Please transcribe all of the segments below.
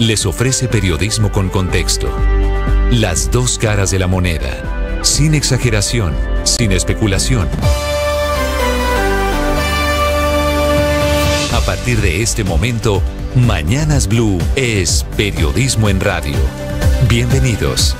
les ofrece periodismo con contexto. Las dos caras de la moneda, sin exageración, sin especulación. A partir de este momento, Mañanas Blue es periodismo en radio. Bienvenidos.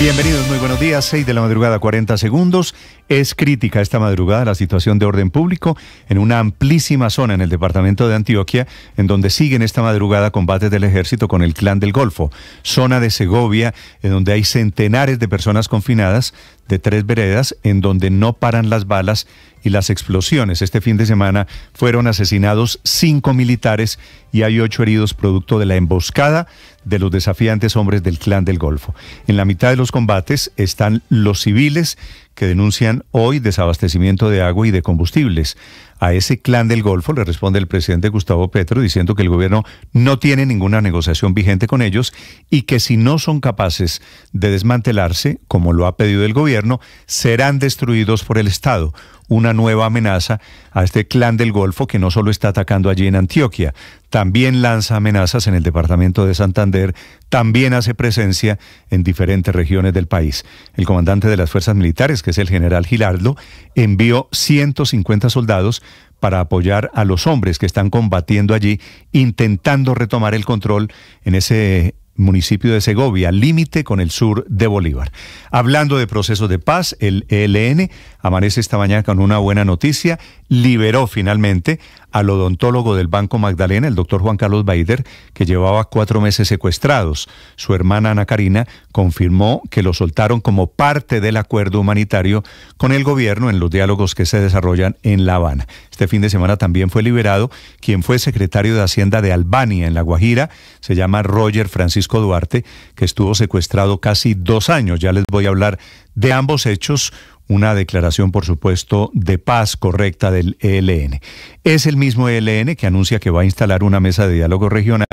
Bienvenidos, muy buenos días, 6 de la madrugada, 40 segundos. Es crítica esta madrugada la situación de orden público en una amplísima zona en el departamento de Antioquia, en donde siguen esta madrugada combates del ejército con el clan del Golfo, zona de Segovia, en donde hay centenares de personas confinadas de tres veredas, en donde no paran las balas y las explosiones. Este fin de semana fueron asesinados cinco militares y hay ocho heridos producto de la emboscada de los desafiantes hombres del clan del Golfo. En la mitad de los combates están los civiles que denuncian hoy desabastecimiento de agua y de combustibles. A ese clan del Golfo le responde el presidente Gustavo Petro diciendo que el gobierno no tiene ninguna negociación vigente con ellos y que si no son capaces de desmantelarse, como lo ha pedido el gobierno, serán destruidos por el Estado una nueva amenaza a este clan del Golfo que no solo está atacando allí en Antioquia, también lanza amenazas en el departamento de Santander, también hace presencia en diferentes regiones del país. El comandante de las fuerzas militares, que es el general Gilardo, envió 150 soldados para apoyar a los hombres que están combatiendo allí, intentando retomar el control en ese municipio de Segovia, límite con el sur de Bolívar. Hablando de procesos de paz, el ELN amanece esta mañana con una buena noticia liberó finalmente al odontólogo del Banco Magdalena, el doctor Juan Carlos Baider, que llevaba cuatro meses secuestrados. Su hermana Ana Karina confirmó que lo soltaron como parte del acuerdo humanitario con el gobierno en los diálogos que se desarrollan en La Habana. Este fin de semana también fue liberado quien fue secretario de Hacienda de Albania, en La Guajira, se llama Roger Francisco Duarte, que estuvo secuestrado casi dos años. Ya les voy a hablar de ambos hechos, una declaración, por supuesto, de paz correcta del ELN. Es el mismo ELN que anuncia que va a instalar una mesa de diálogo regional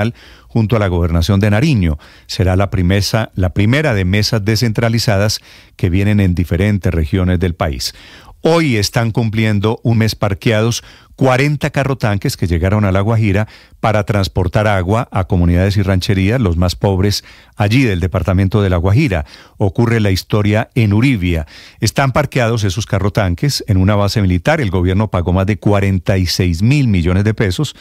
junto a la gobernación de Nariño. Será la, la primera de mesas descentralizadas que vienen en diferentes regiones del país. Hoy están cumpliendo un mes parqueados 40 carrotanques que llegaron a La Guajira para transportar agua a comunidades y rancherías, los más pobres allí del departamento de La Guajira. Ocurre la historia en Uribia. Están parqueados esos carrotanques en una base militar. El gobierno pagó más de 46 mil millones de pesos.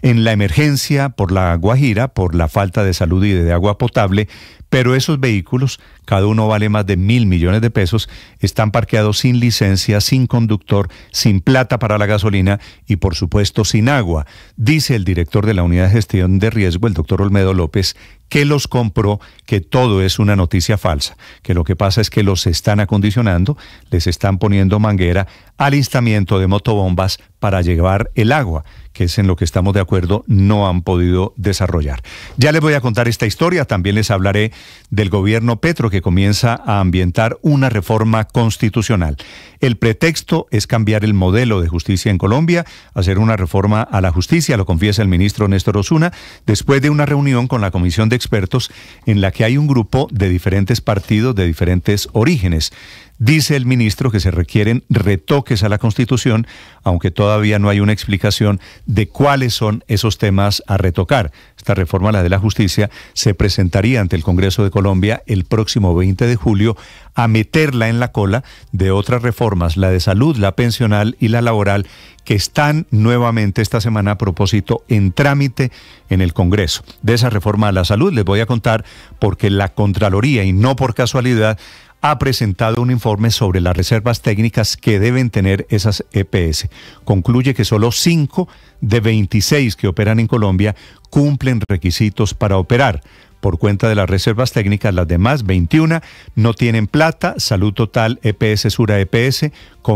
En la emergencia por la Guajira, por la falta de salud y de agua potable, pero esos vehículos cada uno vale más de mil millones de pesos, están parqueados sin licencia, sin conductor, sin plata para la gasolina y por supuesto sin agua. Dice el director de la unidad de gestión de riesgo, el doctor Olmedo López, que los compró, que todo es una noticia falsa, que lo que pasa es que los están acondicionando, les están poniendo manguera, alistamiento de motobombas para llevar el agua, que es en lo que estamos de acuerdo, no han podido desarrollar. Ya les voy a contar esta historia, también les hablaré del gobierno Petro, que comienza a ambientar una reforma constitucional. El pretexto es cambiar el modelo de justicia en Colombia, hacer una reforma a la justicia, lo confiesa el ministro Néstor Osuna, después de una reunión con la comisión de expertos en la que hay un grupo de diferentes partidos de diferentes orígenes. Dice el ministro que se requieren retoques a la Constitución, aunque todavía no hay una explicación de cuáles son esos temas a retocar. Esta reforma, la de la justicia, se presentaría ante el Congreso de Colombia el próximo 20 de julio a meterla en la cola de otras reformas, la de salud, la pensional y la laboral, que están nuevamente esta semana a propósito en trámite en el Congreso. De esa reforma a la salud les voy a contar porque la Contraloría, y no por casualidad, ha presentado un informe sobre las reservas técnicas que deben tener esas EPS. Concluye que solo 5 de 26 que operan en Colombia cumplen requisitos para operar. Por cuenta de las reservas técnicas, las demás 21 no tienen plata, Salud Total, EPS Sura EPS,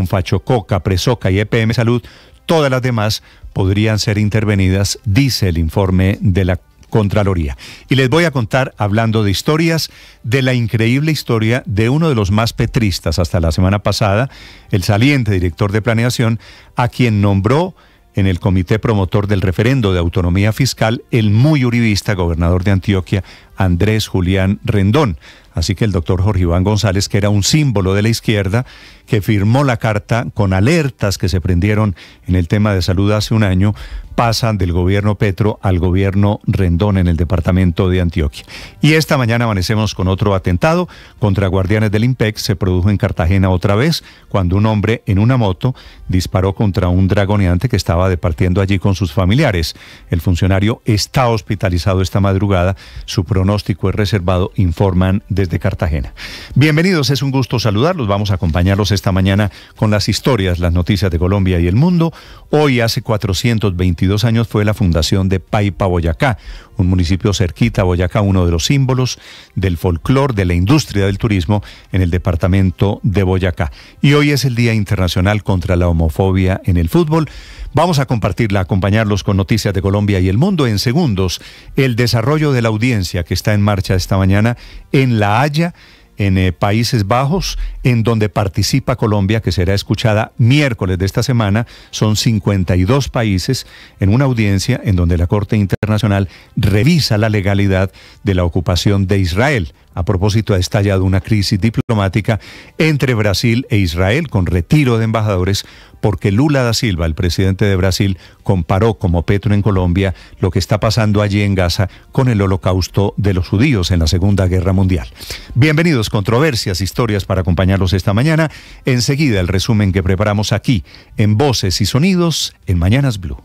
fachococa, Presoca y EPM Salud. Todas las demás podrían ser intervenidas, dice el informe de la Contraloría. Y les voy a contar, hablando de historias, de la increíble historia de uno de los más petristas hasta la semana pasada, el saliente director de planeación, a quien nombró en el comité promotor del referendo de autonomía fiscal el muy uribista gobernador de Antioquia, Andrés Julián Rendón. Así que el doctor Jorge Iván González, que era un símbolo de la izquierda, que firmó la carta con alertas que se prendieron en el tema de salud hace un año, pasan del gobierno Petro al gobierno Rendón en el departamento de Antioquia. Y esta mañana amanecemos con otro atentado contra guardianes del IMPEC. Se produjo en Cartagena otra vez cuando un hombre en una moto disparó contra un dragoneante que estaba departiendo allí con sus familiares. El funcionario está hospitalizado esta madrugada. Su pronóstico es reservado, informan desde Cartagena. Bienvenidos, es un gusto saludarlos. Vamos a acompañarlos esta mañana con las historias, las noticias de Colombia y el mundo. Hoy, hace 422 años, fue la fundación de Paipa, Boyacá, un municipio cerquita a Boyacá, uno de los símbolos del folclor, de la industria del turismo en el departamento de Boyacá. Y hoy es el Día Internacional contra la Homofobia en el Fútbol. Vamos a compartirla, acompañarlos con noticias de Colombia y el mundo en segundos. El desarrollo de la audiencia que está en marcha esta mañana en La Haya en eh, Países Bajos, en donde participa Colombia, que será escuchada miércoles de esta semana. Son 52 países en una audiencia en donde la Corte Internacional revisa la legalidad de la ocupación de Israel a propósito, ha estallado una crisis diplomática entre Brasil e Israel con retiro de embajadores porque Lula da Silva, el presidente de Brasil, comparó como Petro en Colombia lo que está pasando allí en Gaza con el holocausto de los judíos en la Segunda Guerra Mundial. Bienvenidos, controversias, historias para acompañarlos esta mañana. Enseguida el resumen que preparamos aquí en Voces y Sonidos en Mañanas Blue.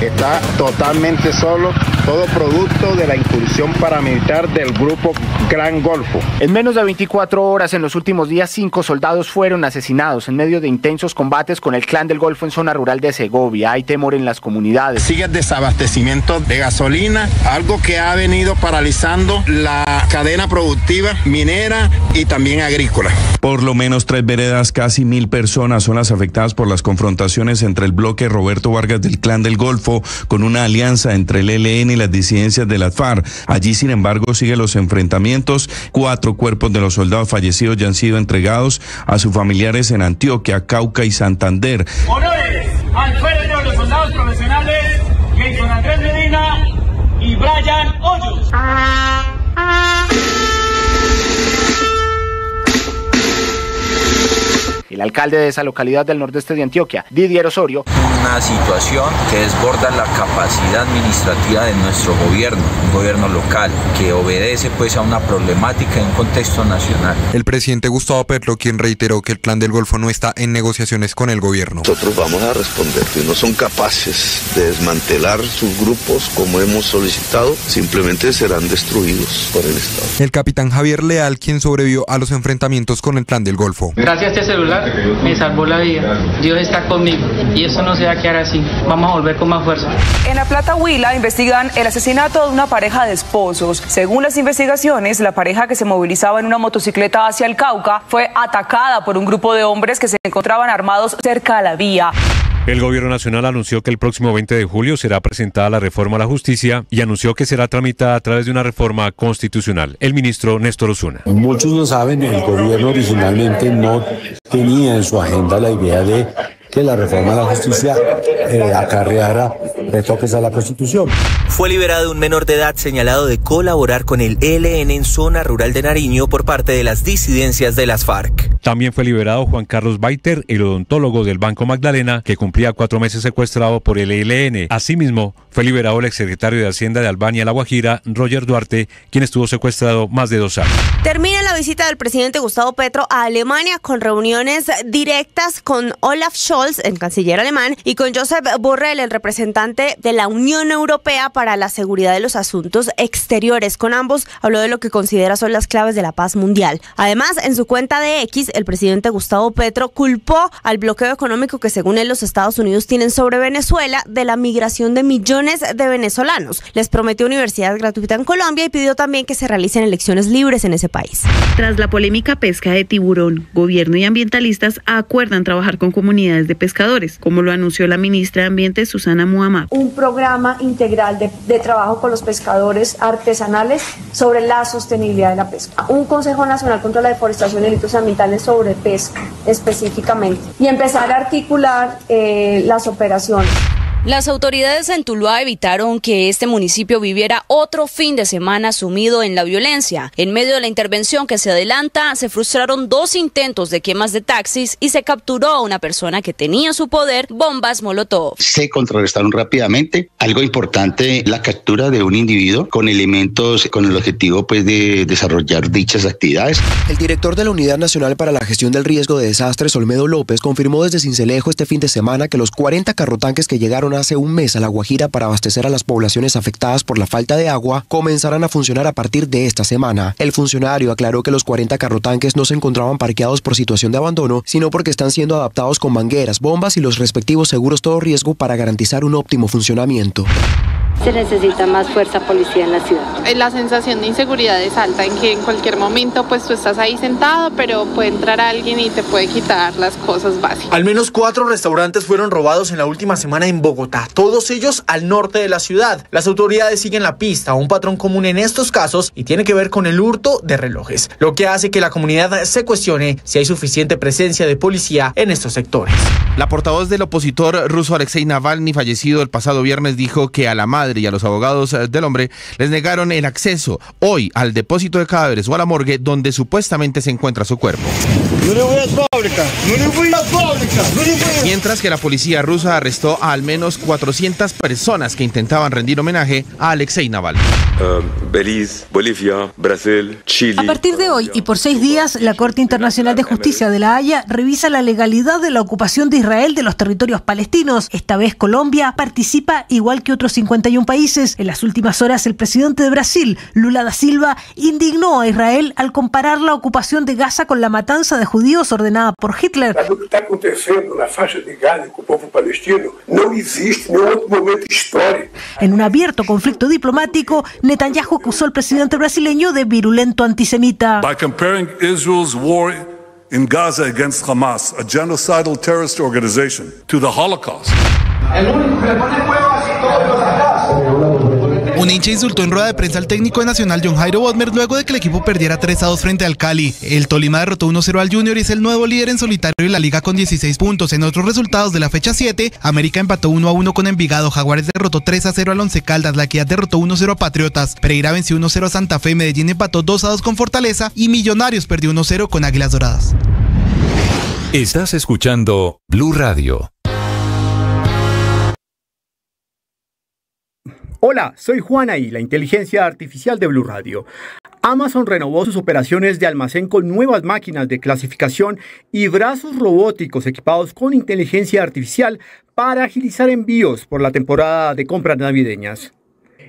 Está totalmente solo todo producto de la incursión paramilitar del grupo Gran Golfo. En menos de 24 horas en los últimos días, cinco soldados fueron asesinados en medio de intensos combates con el clan del Golfo en zona rural de Segovia. Hay temor en las comunidades. Sigue el desabastecimiento de gasolina, algo que ha venido paralizando la cadena productiva minera y también agrícola. Por lo menos tres veredas, casi mil personas son las afectadas por las confrontaciones entre el bloque Roberto Vargas del Clan del Golfo con una alianza entre el LN las disidencias de las FARC. Allí, sin embargo, siguen los enfrentamientos. Cuatro cuerpos de los soldados fallecidos ya han sido entregados a sus familiares en Antioquia, Cauca y Santander. ¡Honores al los soldados profesionales Andrés Medina y Brian El alcalde de esa localidad del nordeste de Antioquia, Didier Osorio. Una situación que desborda la capacidad administrativa de nuestro gobierno, un gobierno local, que obedece pues a una problemática en un contexto nacional. El presidente Gustavo Petro, quien reiteró que el plan del Golfo no está en negociaciones con el gobierno. Nosotros vamos a responder que no son capaces de desmantelar sus grupos como hemos solicitado, simplemente serán destruidos por el Estado. El capitán Javier Leal, quien sobrevivió a los enfrentamientos con el plan del Golfo. Gracias a este celular me salvó la vida. Dios está conmigo y eso no se va a quedar así. Vamos a volver con más fuerza. En La Plata, Huila, investigan el asesinato de una pareja de esposos. Según las investigaciones, la pareja que se movilizaba en una motocicleta hacia el Cauca fue atacada por un grupo de hombres que se encontraban armados cerca de la vía. El Gobierno Nacional anunció que el próximo 20 de julio será presentada la reforma a la justicia y anunció que será tramitada a través de una reforma constitucional. El ministro Néstor Osuna. Muchos lo saben, el gobierno originalmente no tenía en su agenda la idea de que la reforma a la justicia eh, acarreara retoques a la Constitución. Fue liberado un menor de edad señalado de colaborar con el ELN en zona rural de Nariño por parte de las disidencias de las FARC. También fue liberado Juan Carlos Baiter, el odontólogo del Banco Magdalena, que cumplía cuatro meses secuestrado por el ELN. Asimismo, fue liberado el exsecretario de Hacienda de Albania, La Guajira, Roger Duarte, quien estuvo secuestrado más de dos años. Termina la visita del presidente Gustavo Petro a Alemania con reuniones directas con Olaf Scholz en el canciller alemán, y con Josep Borrell, el representante de la Unión Europea para la Seguridad de los Asuntos Exteriores. Con ambos habló de lo que considera son las claves de la paz mundial. Además, en su cuenta de X, el presidente Gustavo Petro culpó al bloqueo económico que según él los Estados Unidos tienen sobre Venezuela de la migración de millones de venezolanos. Les prometió universidad gratuita en Colombia y pidió también que se realicen elecciones libres en ese país. Tras la polémica pesca de tiburón, gobierno y ambientalistas acuerdan trabajar con comunidades de pescadores, como lo anunció la ministra de Ambiente Susana Muamá. Un programa integral de, trabajo con los pescadores artesanales sobre la sostenibilidad de la pesca. Un Consejo Nacional contra la Deforestación y Delitos Ambientales sobre pesca específicamente. Y empezar a articular eh, las operaciones. Las autoridades en Tuluá evitaron que este municipio viviera otro fin de semana sumido en la violencia. En medio de la intervención que se adelanta, se frustraron dos intentos de quemas de taxis y se capturó a una persona que tenía su poder bombas Molotov. Se contrarrestaron rápidamente. Algo importante, la captura de un individuo con elementos con el objetivo pues, de desarrollar dichas actividades. El director de la Unidad Nacional para la Gestión del Riesgo de Desastres, Olmedo López, confirmó desde Cincelejo este fin de semana que los 40 carrotanques que llegaron hace un mes a La Guajira para abastecer a las poblaciones afectadas por la falta de agua comenzarán a funcionar a partir de esta semana. El funcionario aclaró que los 40 carrotanques no se encontraban parqueados por situación de abandono, sino porque están siendo adaptados con mangueras, bombas y los respectivos seguros todo riesgo para garantizar un óptimo funcionamiento se necesita más fuerza policía en la ciudad. Eh, la sensación de inseguridad es alta, en que en cualquier momento pues tú estás ahí sentado, pero puede entrar alguien y te puede quitar las cosas básicas. Al menos cuatro restaurantes fueron robados en la última semana en Bogotá, todos ellos al norte de la ciudad. Las autoridades siguen la pista, un patrón común en estos casos y tiene que ver con el hurto de relojes, lo que hace que la comunidad se cuestione si hay suficiente presencia de policía en estos sectores. La portavoz del opositor ruso Alexei Navalny, fallecido el pasado viernes, dijo que a la madre y a los abogados eh, del hombre les negaron el acceso hoy al depósito de cadáveres o a la morgue donde supuestamente se encuentra su cuerpo. Mientras que la policía rusa arrestó a al menos 400 personas que intentaban rendir homenaje a Alexei Naval. Um, Bolivia, Brasil, Chile. A partir de hoy y por seis días, la Corte Internacional de Justicia de La Haya revisa la legalidad de la ocupación de Israel de los territorios palestinos. Esta vez Colombia participa igual que otros 51 países. En las últimas horas, el presidente de Brasil, Lula da Silva, indignó a Israel al comparar la ocupación de Gaza con la matanza de judíos ordenada por Hitler. Lo que está aconteciendo en la faixa de Gaza con el pueblo palestino no existe en em otro momento histórico. En un abierto conflicto diplomático, Netanyahu acusó al presidente brasileño de virulento antisemita. By comparing Israel's war in Gaza against Hamas, a genocidal terrorist organization, to the Holocaust. El único que le pone huevos a todos los un insultó en rueda de prensa al técnico de Nacional John Jairo Bodmer luego de que el equipo perdiera 3 a 2 frente al Cali. El Tolima derrotó 1-0 al Junior y es el nuevo líder en solitario de la liga con 16 puntos. En otros resultados de la fecha 7, América empató 1 a 1 con Envigado, Jaguares derrotó 3 0 al Once Caldas, La derrotó 1 0 a Patriotas, Pereira venció 1 0 a Santa Fe, Medellín empató 2 a 2 con Fortaleza y Millonarios perdió 1 0 con Águilas Doradas. Estás escuchando Blue Radio. Hola, soy Juana y la inteligencia artificial de Blue Radio. Amazon renovó sus operaciones de almacén con nuevas máquinas de clasificación y brazos robóticos equipados con inteligencia artificial para agilizar envíos por la temporada de compras navideñas.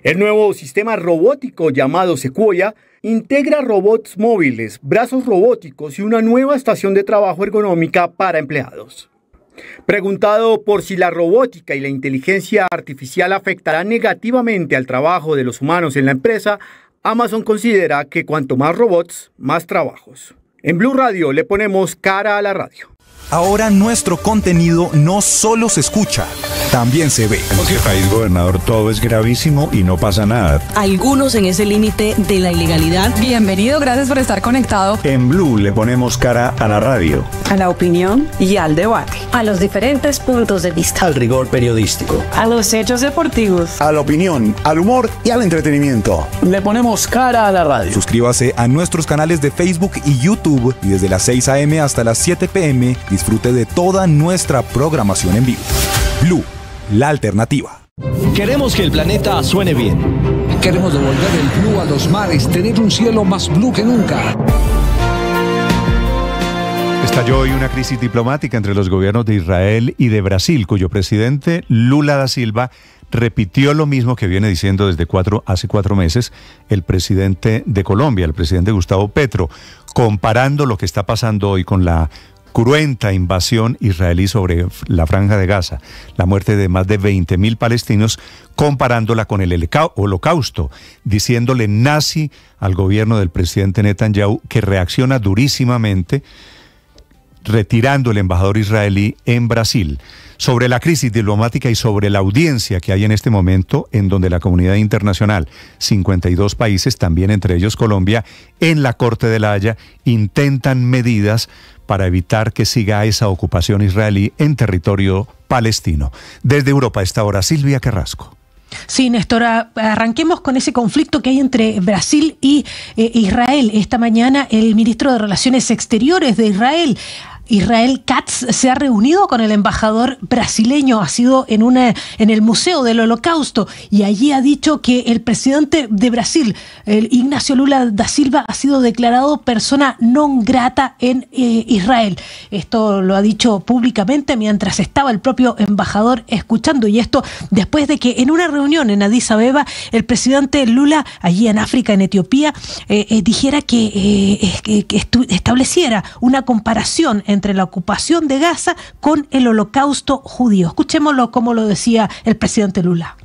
El nuevo sistema robótico llamado Sequoia integra robots móviles, brazos robóticos y una nueva estación de trabajo ergonómica para empleados. Preguntado por si la robótica y la inteligencia artificial afectarán negativamente al trabajo de los humanos en la empresa, Amazon considera que cuanto más robots, más trabajos. En Blue Radio le ponemos cara a la radio. Ahora nuestro contenido no solo se escucha, también se ve. En este país, gobernador, todo es gravísimo y no pasa nada. Algunos en ese límite de la ilegalidad. Bienvenido, gracias por estar conectado. En Blue le ponemos cara a la radio, a la opinión y al debate, a los diferentes puntos de vista, al rigor periodístico, a los hechos deportivos, a la opinión, al humor y al entretenimiento. Le ponemos cara a la radio. Suscríbase a nuestros canales de Facebook y YouTube y desde las 6 a.m. hasta las 7 p.m. disfrute de toda nuestra programación en vivo. Blue la alternativa. Queremos que el planeta suene bien. Queremos devolver el blue a los mares, tener un cielo más blue que nunca. Estalló hoy una crisis diplomática entre los gobiernos de Israel y de Brasil, cuyo presidente Lula da Silva repitió lo mismo que viene diciendo desde hace cuatro meses el presidente de Colombia, el presidente Gustavo Petro, comparando lo que está pasando hoy con la cruenta invasión israelí sobre la franja de Gaza, la muerte de más de 20.000 palestinos, comparándola con el holocausto, diciéndole nazi al gobierno del presidente Netanyahu, que reacciona durísimamente retirando el embajador israelí en Brasil. Sobre la crisis diplomática y sobre la audiencia que hay en este momento, en donde la comunidad internacional, 52 países, también entre ellos Colombia, en la Corte de la Haya, intentan medidas para evitar que siga esa ocupación israelí en territorio palestino. Desde Europa, esta hora, Silvia Carrasco. Sí, Néstor, arranquemos con ese conflicto que hay entre Brasil y eh, Israel. Esta mañana el ministro de Relaciones Exteriores de Israel Israel Katz se ha reunido con el embajador brasileño, ha sido en, una, en el Museo del Holocausto y allí ha dicho que el presidente de Brasil, el Ignacio Lula da Silva, ha sido declarado persona non grata en eh, Israel. Esto lo ha dicho públicamente mientras estaba el propio embajador escuchando y esto después de que en una reunión en Addis Abeba el presidente Lula, allí en África, en Etiopía, eh, eh, dijera que, que estableciera una comparación entre la ocupación de Gaza con el holocausto judío. Escuchémoslo como lo decía el presidente Lula.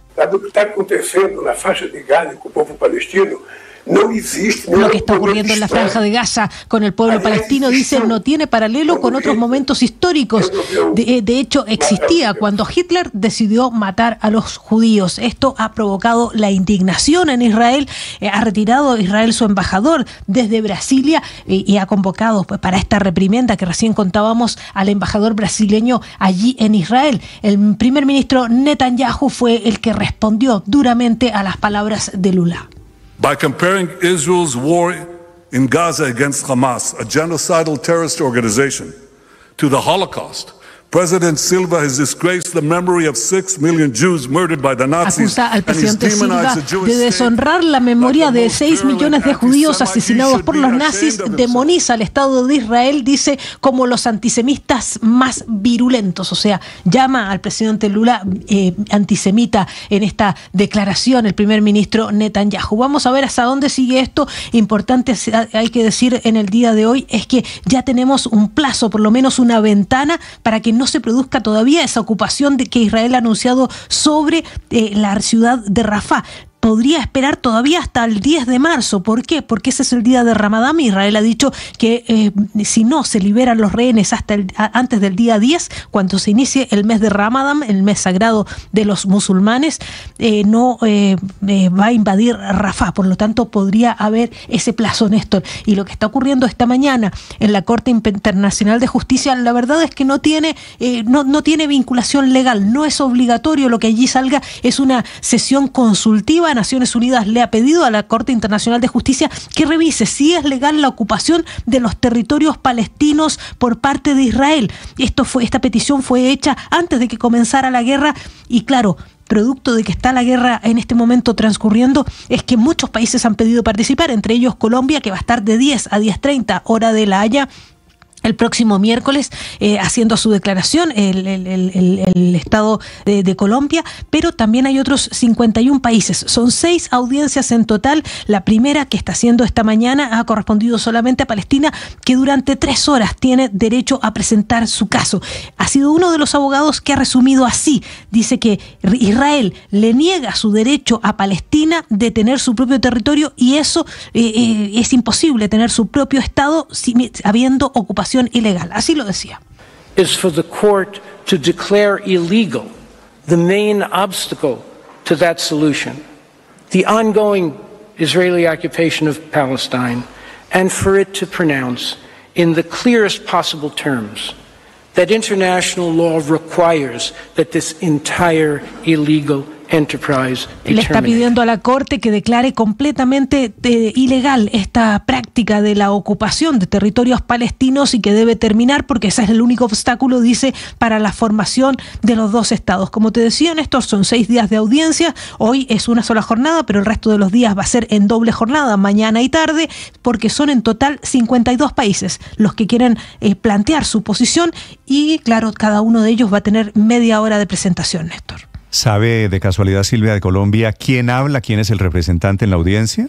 palestino lo que está ocurriendo en la franja de Gaza con el pueblo palestino, dice no tiene paralelo con otros momentos históricos. Eh, de, hecho, existía cuando Hitler decidió matar a los judíos. Esto ha provocado la indignación en Israel. Eh, ha retirado Israel su embajador desde Brasilia eh, y ha convocado pues, para esta reprimenda que recién contábamos al embajador brasileño allí en Israel. El primer ministro Netanyahu fue el que respondió duramente a las palabras de Lula. by comparing Israel's war in Gaza against Hamas, a genocidal terrorist organization, to the Holocaust President Silva Nazis. de deshonrar la memoria de 6 millones de judíos asesinados por los nazis, demoniza al Estado de Israel, dice, como los antisemitas más virulentos. O sea, llama al presidente Lula eh, antisemita en esta declaración, el primer ministro Netanyahu. Vamos a ver hasta dónde sigue esto. Importante, hay que decir en el día de hoy, es que ya tenemos un plazo, por lo menos una ventana, para que no se produzca todavía esa ocupación de que Israel ha anunciado sobre eh, la ciudad de Rafah podría esperar todavía hasta el 10 de marzo. ¿Por qué? Porque ese es el día de Ramadán. Israel ha dicho que eh, si no se liberan los rehenes hasta antes del día 10, cuando se inicie el mes de Ramadán, el mes sagrado de los musulmanes, eh, no eh, va a invadir Rafah. Por lo tanto, podría haber ese plazo, Néstor. Y lo que está ocurriendo esta mañana en la Corte Internacional de Justicia, la verdad es que no tiene, no, no tiene vinculación legal. No es obligatorio lo que allí salga. Es una sesión consultiva Naciones Unidas le ha pedido a la Corte Internacional de Justicia que revise si es legal la ocupación de los territorios palestinos por parte de Israel. Esto fue, esta petición fue hecha antes de que comenzara la guerra y claro, producto de que está la guerra en este momento transcurriendo, es que muchos países han pedido participar, entre ellos Colombia, que va a estar de 10 a 10.30 hora de La Haya el próximo miércoles eh, haciendo su declaración el, Estado de, Colombia, pero también hay otros 51 países. Son seis audiencias en total. La primera que está haciendo esta mañana ha correspondido solamente a Palestina, que durante tres horas tiene derecho a presentar su caso. Ha sido uno de los abogados que ha resumido así. Dice que Israel le niega su derecho a Palestina de tener su propio territorio y eso eh, eh, es imposible, tener su propio Estado habiendo ocupación inmigración ilegal. Así lo decía. Is for the court to declare illegal the main obstacle to that solution, the ongoing Israeli occupation of Palestine, and for it to pronounce in the clearest possible terms that international law requires that this entire illegal Le está pidiendo a la Corte que declare completamente eh, ilegal esta práctica de la ocupación de territorios palestinos y que debe terminar porque ese es el único obstáculo, dice, para la formación de los dos estados. Como te decía, Néstor, son seis días de audiencia. Hoy es una sola jornada, pero el resto de los días va a ser en doble jornada, mañana y tarde, porque son en total 52 países los que quieren eh, plantear su posición y, claro, cada uno de ellos va a tener media hora de presentación, Néstor. ¿Sabe de casualidad Silvia de Colombia quién habla, quién es el representante en la audiencia?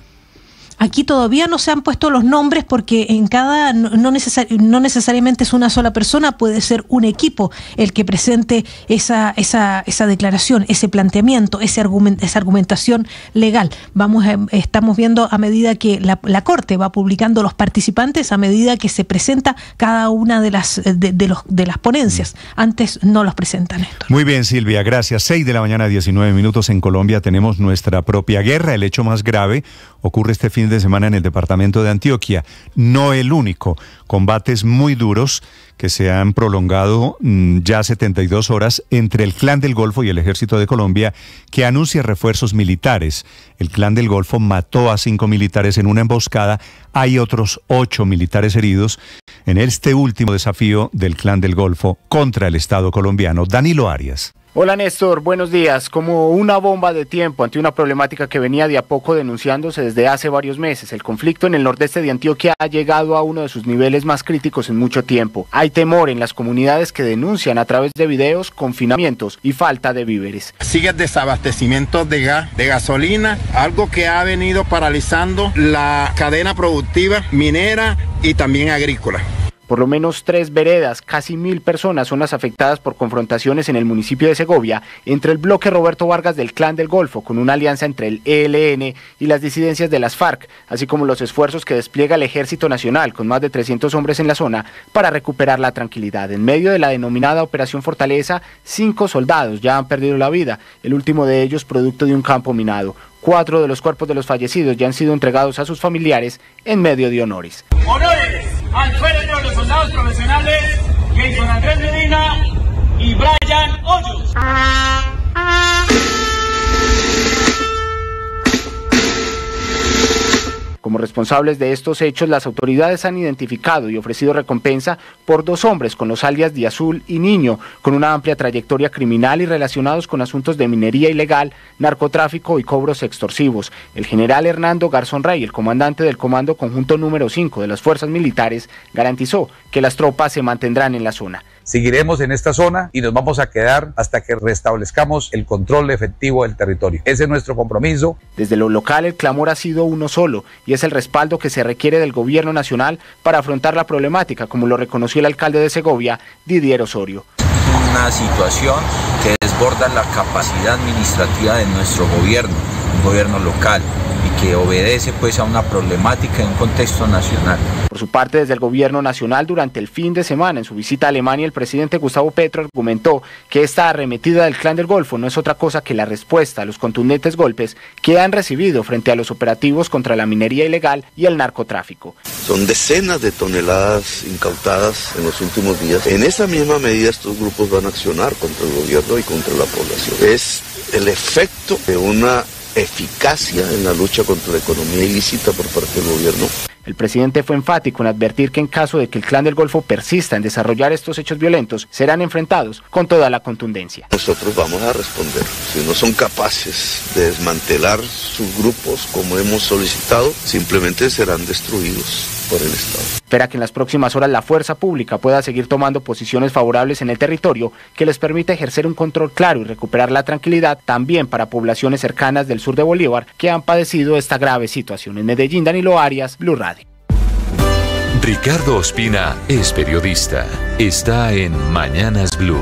Aquí todavía no se han puesto los nombres porque en cada no, no necesariamente es una sola persona, puede ser un equipo el que presente esa, esa, esa declaración, ese planteamiento, ese esa argumentación legal. Vamos estamos viendo a medida que la, Corte va publicando los participantes, a medida que se presenta cada una de las, de, los, de las ponencias. Mm. Antes no los presentan. esto Muy bien, Silvia, gracias. 6 de la mañana, 19 minutos en Colombia tenemos nuestra propia guerra, el hecho más grave ocurre este fin de semana en el departamento de Antioquia. No el único. Combates muy duros que se han prolongado mm, ya 72 horas entre el Clan del Golfo y el Ejército de Colombia, que anuncia refuerzos militares. El Clan del Golfo mató a cinco militares en una emboscada. Hay otros ocho militares heridos en este último desafío del Clan del Golfo contra el Estado colombiano. Danilo Arias. Hola Néstor, buenos días. Como una bomba de tiempo ante una problemática que venía de a poco denunciándose desde hace varios meses, el conflicto en el nordeste de Antioquia ha llegado a uno de sus niveles más críticos en mucho tiempo. Hay temor en las comunidades que denuncian a través de videos confinamientos y falta de víveres. Sigue el desabastecimiento de gas, de gasolina, algo que ha venido paralizando la cadena productiva minera y también agrícola. Por lo menos tres veredas, casi mil personas son las afectadas por confrontaciones en el municipio de Segovia entre el bloque Roberto Vargas del Clan del Golfo, con una alianza entre el ELN y las disidencias de las FARC, así como los esfuerzos que despliega el Ejército Nacional, con más de 300 hombres en la zona, para recuperar la tranquilidad. En medio de la denominada Operación Fortaleza, cinco soldados ya han perdido la vida, el último de ellos producto de un campo minado. Cuatro de los cuerpos de los fallecidos ya han sido entregados a sus familiares en medio de honores. ¡Honores! al féretro de los soldados profesionales Jason Andrés Medina y Brian Hoyos. Como responsables de estos hechos, las autoridades han identificado y ofrecido recompensa por dos hombres con los alias de Azul y Niño, con una amplia trayectoria criminal y relacionados con asuntos de minería ilegal, narcotráfico y cobros extorsivos. El general Hernando Garzón Rey, el comandante del Comando Conjunto número 5 de las Fuerzas Militares, garantizó que las tropas se mantendrán en la zona. Seguiremos en esta zona y nos vamos a quedar hasta que restablezcamos el control efectivo del territorio. Ese es nuestro compromiso. Desde lo local el clamor ha sido uno solo y es el respaldo que se requiere del gobierno nacional para afrontar la problemática, como lo reconoció el alcalde de Segovia, Didier Osorio. Una situación que desborda la capacidad administrativa de nuestro gobierno, un gobierno local que obedece pues a una problemática en un contexto nacional. Por su parte, desde el gobierno nacional, durante el fin de semana, en su visita a Alemania, el presidente Gustavo Petro argumentó que esta arremetida del clan del Golfo no es otra cosa que la respuesta a los contundentes golpes que han recibido frente a los operativos contra la minería ilegal y el narcotráfico. Son decenas de toneladas incautadas en los últimos días. En esa misma medida estos grupos van a accionar contra el gobierno y contra la población. Es el efecto de una eficacia en la lucha contra la economía ilícita por parte del gobierno. El presidente fue enfático en advertir que en caso de que el clan del Golfo persista en desarrollar estos hechos violentos, serán enfrentados con toda la contundencia. Nosotros vamos a responder. Si no son capaces de desmantelar sus grupos como hemos solicitado, simplemente serán destruidos. Espera que en las próximas horas la fuerza pública pueda seguir tomando posiciones favorables en el territorio que les permita ejercer un control claro y recuperar la tranquilidad también para poblaciones cercanas del sur de Bolívar que han padecido esta grave situación. En Medellín, Danilo Arias, Blue Radio. Ricardo Ospina es periodista. Está en Mañanas Blue.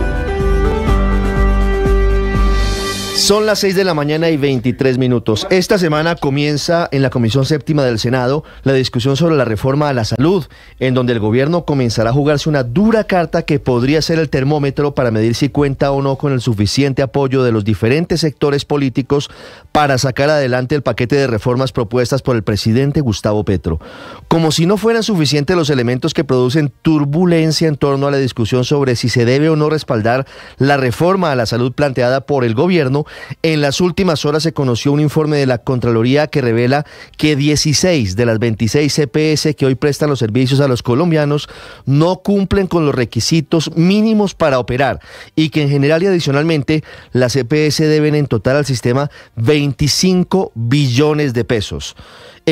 Son las 6 de la mañana y 23 minutos. Esta semana comienza en la Comisión Séptima del Senado la discusión sobre la reforma a la salud, en donde el gobierno comenzará a jugarse una dura carta que podría ser el termómetro para medir si cuenta o no con el suficiente apoyo de los diferentes sectores políticos para sacar adelante el paquete de reformas propuestas por el presidente Gustavo Petro. Como si no fueran suficientes los elementos que producen turbulencia en torno a la discusión sobre si se debe o no respaldar la reforma a la salud planteada por el gobierno, en las últimas horas se conoció un informe de la Contraloría que revela que 16 de las 26 CPS que hoy prestan los servicios a los colombianos no cumplen con los requisitos mínimos para operar y que en general y adicionalmente las CPS deben en total al sistema 25 billones de pesos.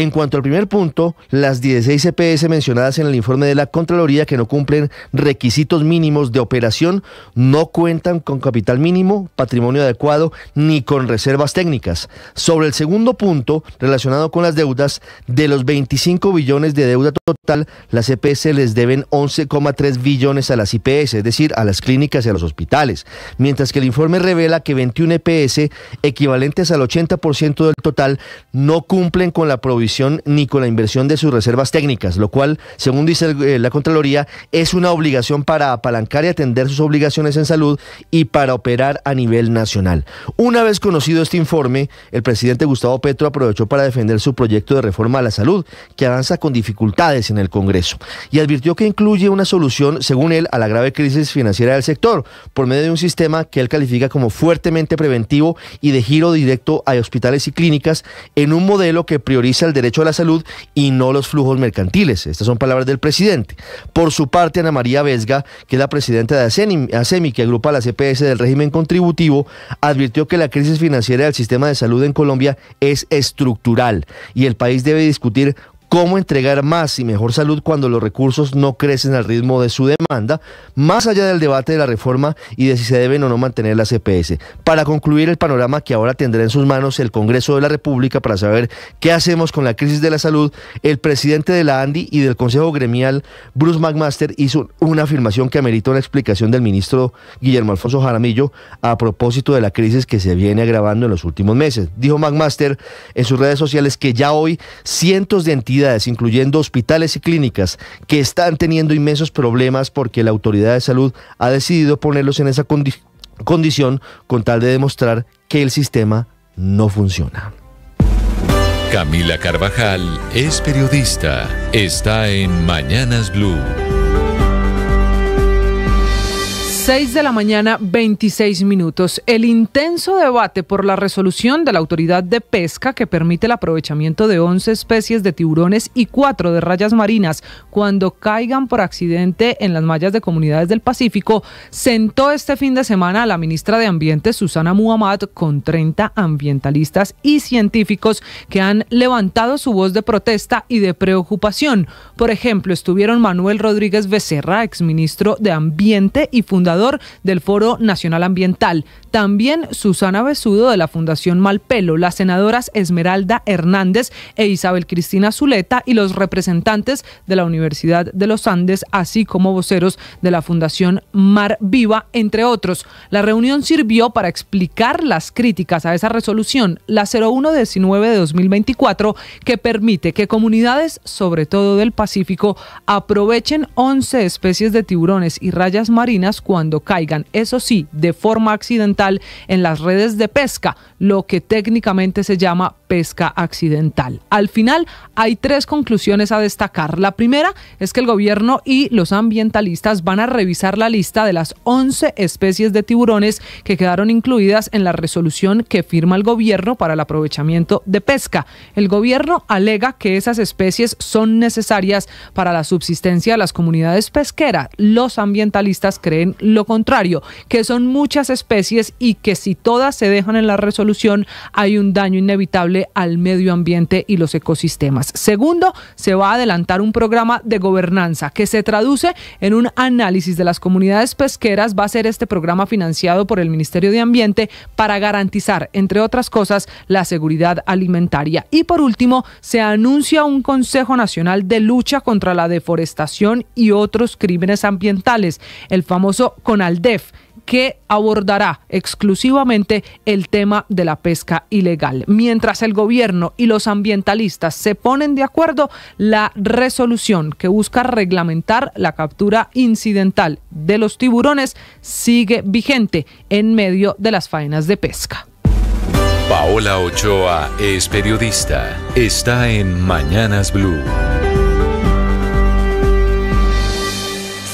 En cuanto al primer punto, las 16 EPS mencionadas en el informe de la Contraloría que no cumplen requisitos mínimos de operación no cuentan con capital mínimo, patrimonio adecuado ni con reservas técnicas. Sobre el segundo punto, relacionado con las deudas, de los 25 billones de deuda total, las EPS les deben 11,3 billones a las IPS, es decir, a las clínicas y a los hospitales, mientras que el informe revela que 21 EPS, equivalentes al 80% del total, no cumplen con la provisión ni con la inversión de sus reservas técnicas, lo cual, según dice eh, la Contraloría, es una obligación para apalancar y atender sus obligaciones en salud y para operar a nivel nacional. Una vez conocido este informe, el presidente Gustavo Petro aprovechó para defender su proyecto de reforma a la salud, que avanza con dificultades en el Congreso, y advirtió que incluye una solución, según él, a la grave crisis financiera del sector, por medio de un sistema que él califica como fuertemente preventivo y de giro directo a hospitales y clínicas, en un modelo que prioriza el derecho a la salud y no los flujos mercantiles. Estas son palabras del presidente. Por su parte, Ana María Vesga, que es la presidenta de ASEMI, que agrupa la CPS del régimen contributivo, advirtió que la crisis financiera del sistema de salud en Colombia es estructural y el país debe discutir cómo entregar más y mejor salud cuando los recursos no crecen al ritmo de su demanda, más allá del debate de la reforma y de si se deben o no mantener las CPS. E para concluir el panorama que ahora tendrá en sus manos el Congreso de la República para saber qué hacemos con la crisis de la salud, el presidente de la ANDI y del Consejo Gremial, Bruce McMaster, hizo una afirmación que amerita una explicación del ministro Guillermo Alfonso Jaramillo a propósito de la crisis que se viene agravando en los últimos meses. Dijo McMaster en sus redes sociales que ya hoy cientos de entidades incluyendo hospitales y clínicas, que están teniendo inmensos problemas porque la autoridad de salud ha decidido ponerlos en esa condición con tal de demostrar que el sistema no funciona. Camila Carvajal es periodista, está en Mañanas Blue. 6 de la mañana, 26 minutos. El intenso debate por la resolución de la autoridad de pesca que permite el aprovechamiento de 11 especies de tiburones y 4 de rayas marinas cuando caigan por accidente en las mallas de comunidades del Pacífico sentó este fin de semana a la ministra de Ambiente, Susana Muhammad, con 30 ambientalistas y científicos que han levantado su voz de protesta y de preocupación. Por ejemplo, estuvieron Manuel Rodríguez Becerra, exministro de Ambiente y fundador del Foro Nacional Ambiental. También Susana Besudo de la Fundación Malpelo, las senadoras Esmeralda Hernández e Isabel Cristina Zuleta y los representantes de la Universidad de los Andes, así como voceros de la Fundación Mar Viva, entre otros. La reunión sirvió para explicar las críticas a esa resolución, la 0119 de 2024, que permite que comunidades, sobre todo del Pacífico, aprovechen 11 especies de tiburones y rayas marinas cuando caigan, eso sí, de forma accidental en las redes de pesca, lo que técnicamente se llama pesca accidental. Al final hay tres conclusiones a destacar. La primera es que el gobierno y los ambientalistas van a revisar la lista de las 11 especies de tiburones que quedaron incluidas en la resolución que firma el gobierno para el aprovechamiento de pesca. El gobierno alega que esas especies son necesarias para la subsistencia de las comunidades pesqueras. Los ambientalistas creen lo contrario, que son muchas especies y que si todas se dejan en la resolución hay un daño inevitable al medio ambiente y los ecosistemas. Segundo, se va a adelantar un programa de gobernanza que se traduce en un análisis de las comunidades pesqueras. Va a ser este programa financiado por el Ministerio de Ambiente para garantizar, entre otras cosas, la seguridad alimentaria. Y por último, se anuncia un Consejo Nacional de Lucha contra la Deforestación y otros crímenes ambientales, el famoso CONALDEF que abordará exclusivamente el tema de la pesca ilegal. Mientras el gobierno y los ambientalistas se ponen de acuerdo, la resolución que busca reglamentar la captura incidental de los tiburones sigue vigente en medio de las faenas de pesca. Paola Ochoa es periodista. Está en Mañanas Blue.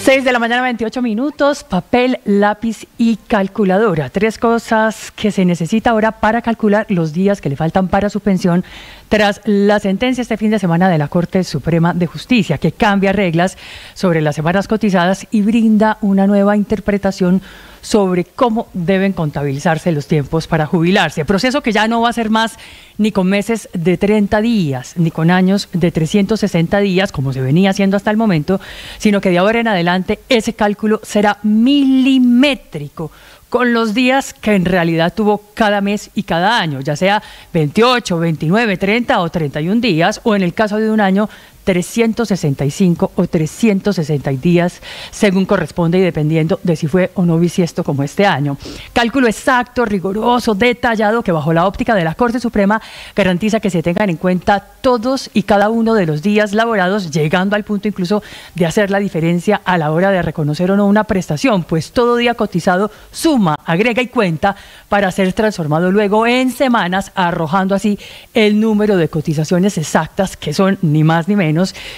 6 de la mañana, 28 minutos, papel, lápiz y calculadora. Tres cosas que se necesita ahora para calcular los días que le faltan para su pensión tras la sentencia este fin de semana de la Corte Suprema de Justicia, que cambia reglas sobre las semanas cotizadas y brinda una nueva interpretación sobre cómo deben contabilizarse los tiempos para jubilarse. Proceso que ya no va a ser más ni con meses de 30 días, ni con años de 360 días, como se venía haciendo hasta el momento, sino que de ahora en adelante ese cálculo será milimétrico con los días que en realidad tuvo cada mes y cada año, ya sea 28, 29, 30 o 31 días, o en el caso de un año, 365 o 360 días, según corresponde y dependiendo de si fue o no bisiesto como este año. Cálculo exacto, riguroso, detallado, que bajo la óptica de la Corte Suprema garantiza que se tengan en cuenta todos y cada uno de los días laborados, llegando al punto incluso de hacer la diferencia a la hora de reconocer o no una prestación, pues todo día cotizado suma, agrega y cuenta para ser transformado luego en semanas, arrojando así el número de cotizaciones exactas, que son ni más ni menos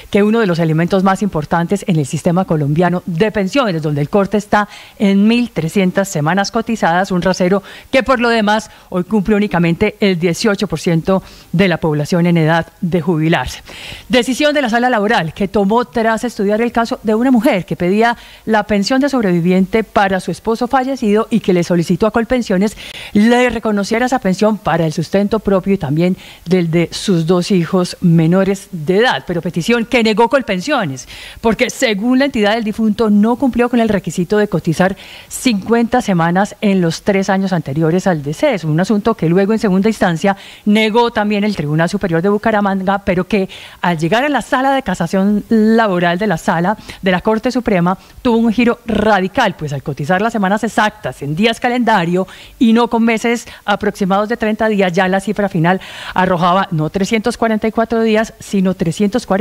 que uno de los elementos más importantes en el sistema colombiano de pensiones, donde el corte está en 1.300 semanas cotizadas, un rasero que por lo demás hoy cumple únicamente el 18% de la población en edad de jubilarse. Decisión de la sala laboral que tomó tras estudiar el caso de una mujer que pedía la pensión de sobreviviente para su esposo fallecido y que le solicitó a Colpensiones le reconociera esa pensión para el sustento propio y también del de sus dos hijos menores de edad. Pero petición que negó Colpensiones, porque según la entidad del difunto no cumplió con el requisito de cotizar 50 semanas en los tres años anteriores al deceso, un asunto que luego en segunda instancia negó también el Tribunal Superior de Bucaramanga, pero que al llegar a la sala de casación laboral de la sala de la Corte Suprema tuvo un giro radical, pues al cotizar las semanas exactas en días calendario y no con meses aproximados de 30 días, ya la cifra final arrojaba no 344 días, sino 340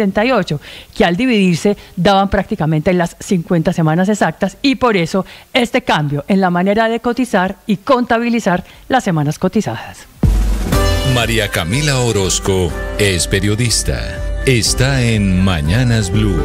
que al dividirse daban prácticamente las 50 semanas exactas y por eso este cambio en la manera de cotizar y contabilizar las semanas cotizadas. María Camila Orozco es periodista. Está en Mañanas Blue.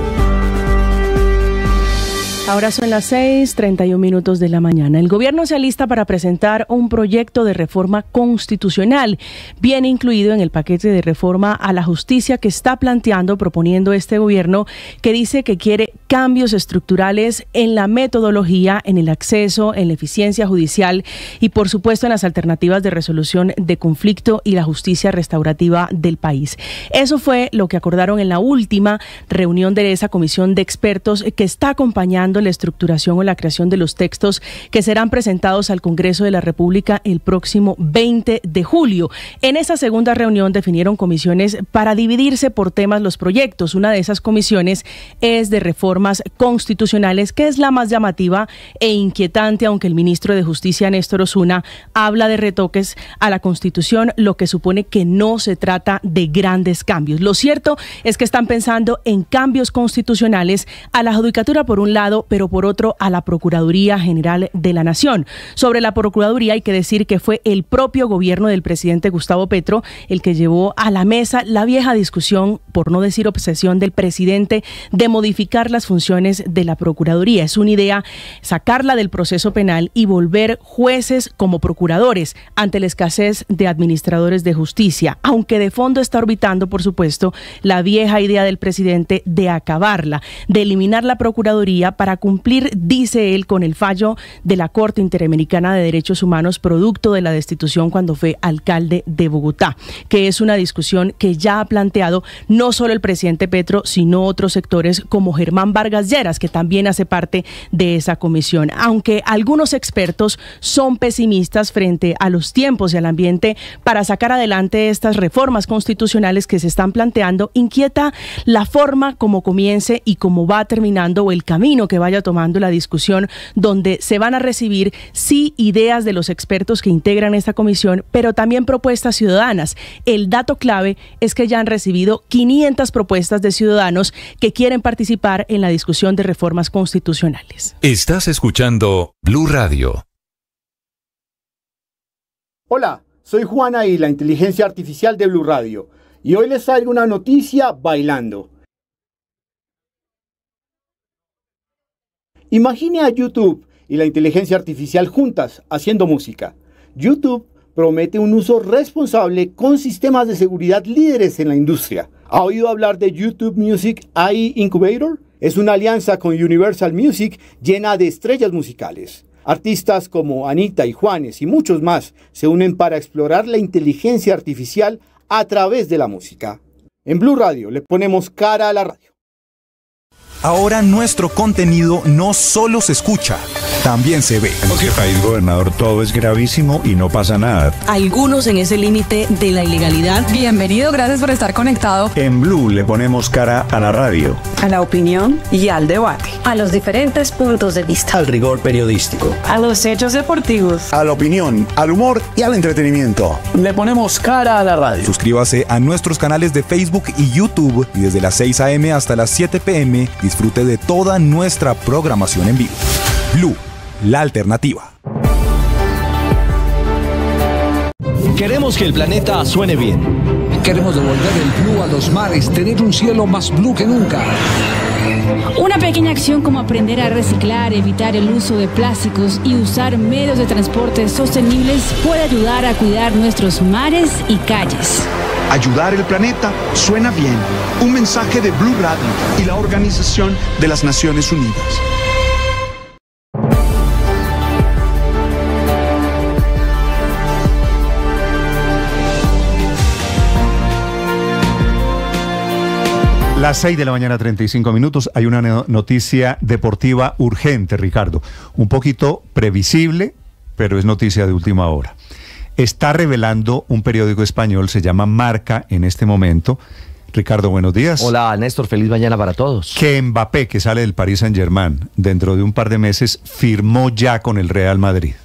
Ahora son las 6:31 minutos de la mañana. El gobierno se alista para presentar un proyecto de reforma constitucional, bien incluido en el paquete de reforma a la justicia que está planteando, proponiendo este gobierno, que dice que quiere cambios estructurales en la metodología, en el acceso, en la eficiencia judicial y, por supuesto, en las alternativas de resolución de conflicto y la justicia restaurativa del país. Eso fue lo que acordaron en la última reunión de esa comisión de expertos que está acompañando la estructuración o la creación de los textos que serán presentados al Congreso de la República el próximo 20 de julio. En esa segunda reunión definieron comisiones para dividirse por temas los proyectos. Una de esas comisiones es de reformas constitucionales, que es la más llamativa e inquietante, aunque el ministro de Justicia, Néstor Osuna, habla de retoques a la Constitución, lo que supone que no se trata de grandes cambios. Lo cierto es que están pensando en cambios constitucionales a la judicatura, por un lado, pero por otro a la Procuraduría General de la Nación. Sobre la Procuraduría hay que decir que fue el propio gobierno del presidente Gustavo Petro el que llevó a la mesa la vieja discusión, por no decir obsesión, del presidente de modificar las funciones de la Procuraduría. Es una idea sacarla del proceso penal y volver jueces como procuradores ante la escasez de administradores de justicia, aunque de fondo está orbitando, por supuesto, la vieja idea del presidente de acabarla, de eliminar la Procuraduría para cumplir, dice él, con el fallo de la Corte Interamericana de Derechos Humanos producto de la destitución cuando fue alcalde de Bogotá, que es una discusión que ya ha planteado no solo el presidente Petro, sino otros sectores como Germán Vargas Lleras, que también hace parte de esa comisión. Aunque algunos expertos son pesimistas frente a los tiempos y al ambiente para sacar adelante estas reformas constitucionales que se están planteando, inquieta la forma como comience y cómo va terminando el camino que vaya tomando la discusión donde se van a recibir sí ideas de los expertos que integran esta comisión, pero también propuestas ciudadanas. El dato clave es que ya han recibido 500 propuestas de ciudadanos que quieren participar en la discusión de reformas constitucionales. Estás escuchando Blue Radio. Hola, soy Juana y la inteligencia artificial de Blue Radio y hoy les traigo una noticia bailando. Imagine a YouTube y la inteligencia artificial juntas haciendo música. YouTube promete un uso responsable con sistemas de seguridad líderes en la industria. ¿Ha oído hablar de YouTube Music AI Incubator? Es una alianza con Universal Music llena de estrellas musicales. Artistas como Anita y Juanes y muchos más se unen para explorar la inteligencia artificial a través de la música. En Blue Radio le ponemos cara a la radio. Ahora nuestro contenido no solo se escucha, también se ve. En este país, gobernador, todo es gravísimo y no pasa nada. Algunos en ese límite de la ilegalidad. Bienvenido, gracias por estar conectado. En Blue le ponemos cara a la radio, a la opinión y al debate, a los diferentes puntos de vista, al rigor periodístico, a los hechos deportivos, a la opinión, al humor y al entretenimiento. Le ponemos cara a la radio. Suscríbase a nuestros canales de Facebook y YouTube y desde las 6 a.m. hasta las 7 p.m disfrute de toda nuestra programación en vivo. Blue, la alternativa. Queremos que el planeta suene bien. Queremos devolver el blue a los mares, tener un cielo más blue que nunca. Una pequeña acción como aprender a reciclar, evitar el uso de plásticos y usar medios de transporte sostenibles puede ayudar a cuidar nuestros mares y calles. Ayudar el planeta suena bien. Un mensaje de Blue Radio y la Organización de las Naciones Unidas. Las 6 de la mañana, 35 minutos. Hay una noticia deportiva urgente, Ricardo. Un poquito previsible, pero es noticia de última hora está revelando un periódico español, se llama Marca en este momento. Ricardo, buenos días. Hola, Néstor, feliz mañana para todos. Que Mbappé, que sale del Paris Saint-Germain, dentro de un par de meses firmó ya con el Real Madrid.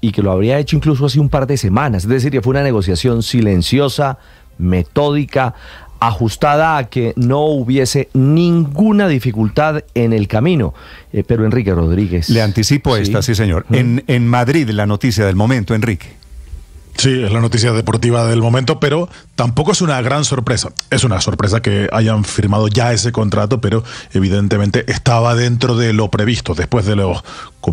Y que lo habría hecho incluso hace un par de semanas, es decir, que fue una negociación silenciosa, metódica, ajustada a que no hubiese ninguna dificultad en el camino. Eh, pero Enrique Rodríguez. Le anticipo esta, sí señor. en Madrid, la noticia del momento, Enrique. Sí, es la noticia deportiva del momento, pero tampoco es una gran sorpresa. Es una sorpresa que hayan firmado ya ese contrato, pero evidentemente estaba dentro de lo previsto. Después de los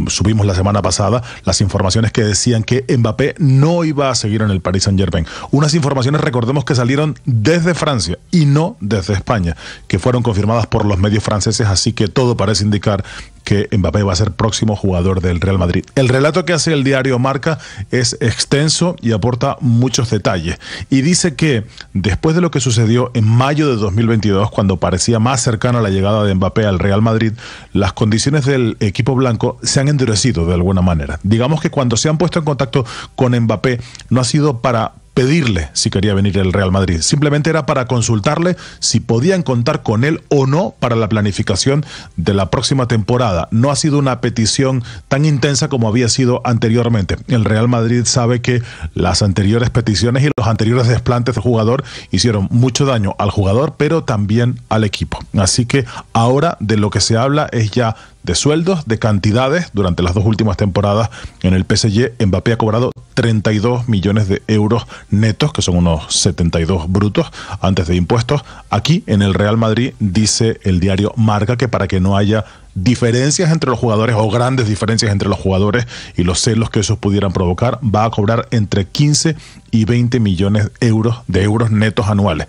subimos la semana pasada las informaciones que decían que Mbappé no iba a seguir en el Paris Saint-Germain. Unas informaciones, recordemos, que salieron desde Francia y no desde España, que fueron confirmadas por los medios franceses, así que todo parece indicar que Mbappé va a ser próximo jugador del Real Madrid. El relato que hace el diario Marca es extenso y aporta muchos detalles. Y dice que después de lo que sucedió en mayo de 2022, cuando parecía más cercana la llegada de Mbappé al Real Madrid, las condiciones del equipo blanco se han endurecido de alguna manera. Digamos que cuando se han puesto en contacto con Mbappé no ha sido para pedirle si quería venir el Real Madrid, simplemente era para consultarle si podían contar con él o no para la planificación de la próxima temporada. No ha sido una petición tan intensa como había sido anteriormente. El Real Madrid sabe que las anteriores peticiones y los anteriores desplantes del jugador hicieron mucho daño al jugador, pero también al equipo. Así que ahora de lo que se habla es ya de sueldos, de cantidades. Durante las dos últimas temporadas en el PSG, Mbappé ha cobrado 32 millones de euros netos, que son unos 72 brutos antes de impuestos. Aquí en el Real Madrid dice el diario Marca que para que no haya diferencias entre los jugadores o grandes diferencias entre los jugadores y los celos que esos pudieran provocar, va a cobrar entre 15 y 20 millones de euros, de euros netos anuales.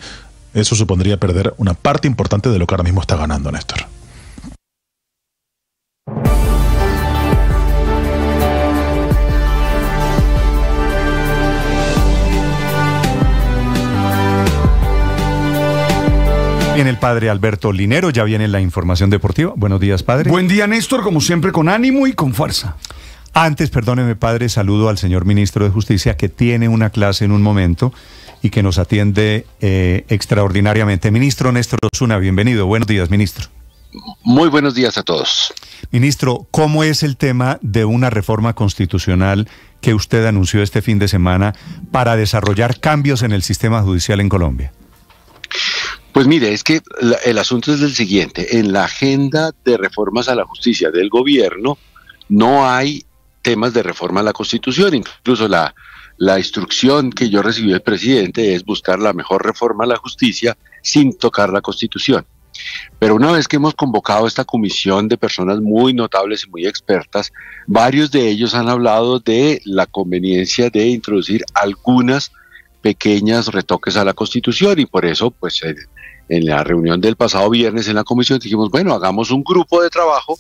Eso supondría perder una parte importante de lo que ahora mismo está ganando Néstor. Viene el padre Alberto Linero, ya viene la información deportiva. Buenos días, padre. Buen día, Néstor, como siempre, con ánimo y con fuerza. Antes, perdóneme, padre, saludo al señor ministro de Justicia que tiene una clase en un momento y que nos atiende eh, extraordinariamente. Ministro Néstor Osuna, bienvenido. Buenos días, ministro. Muy buenos días a todos. Ministro, ¿cómo es el tema de una reforma constitucional que usted anunció este fin de semana para desarrollar cambios en el sistema judicial en Colombia? Pues mire, es que el asunto es el siguiente. En la agenda de reformas a la justicia del gobierno no hay temas de reforma a la Constitución. Incluso la, la instrucción que yo recibí del presidente es buscar la mejor reforma a la justicia sin tocar la Constitución. Pero una vez que hemos convocado esta comisión de personas muy notables y muy expertas, varios de ellos han hablado de la conveniencia de introducir algunas pequeñas retoques a la Constitución y por eso pues en la reunión del pasado viernes en la comisión dijimos, bueno, hagamos un grupo de trabajo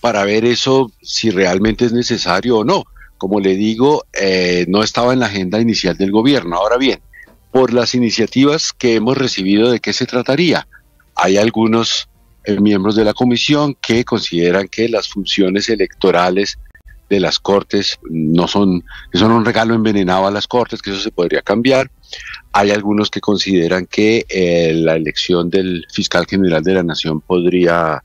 para ver eso si realmente es necesario o no. Como le digo, eh, no estaba en la agenda inicial del gobierno. Ahora bien, por las iniciativas que hemos recibido, ¿de qué se trataría? Hay algunos eh, miembros de la comisión que consideran que las funciones electorales de las cortes no son, son un regalo envenenado a las cortes, que eso se podría cambiar. Hay algunos que consideran que eh, la elección del fiscal general de la nación podría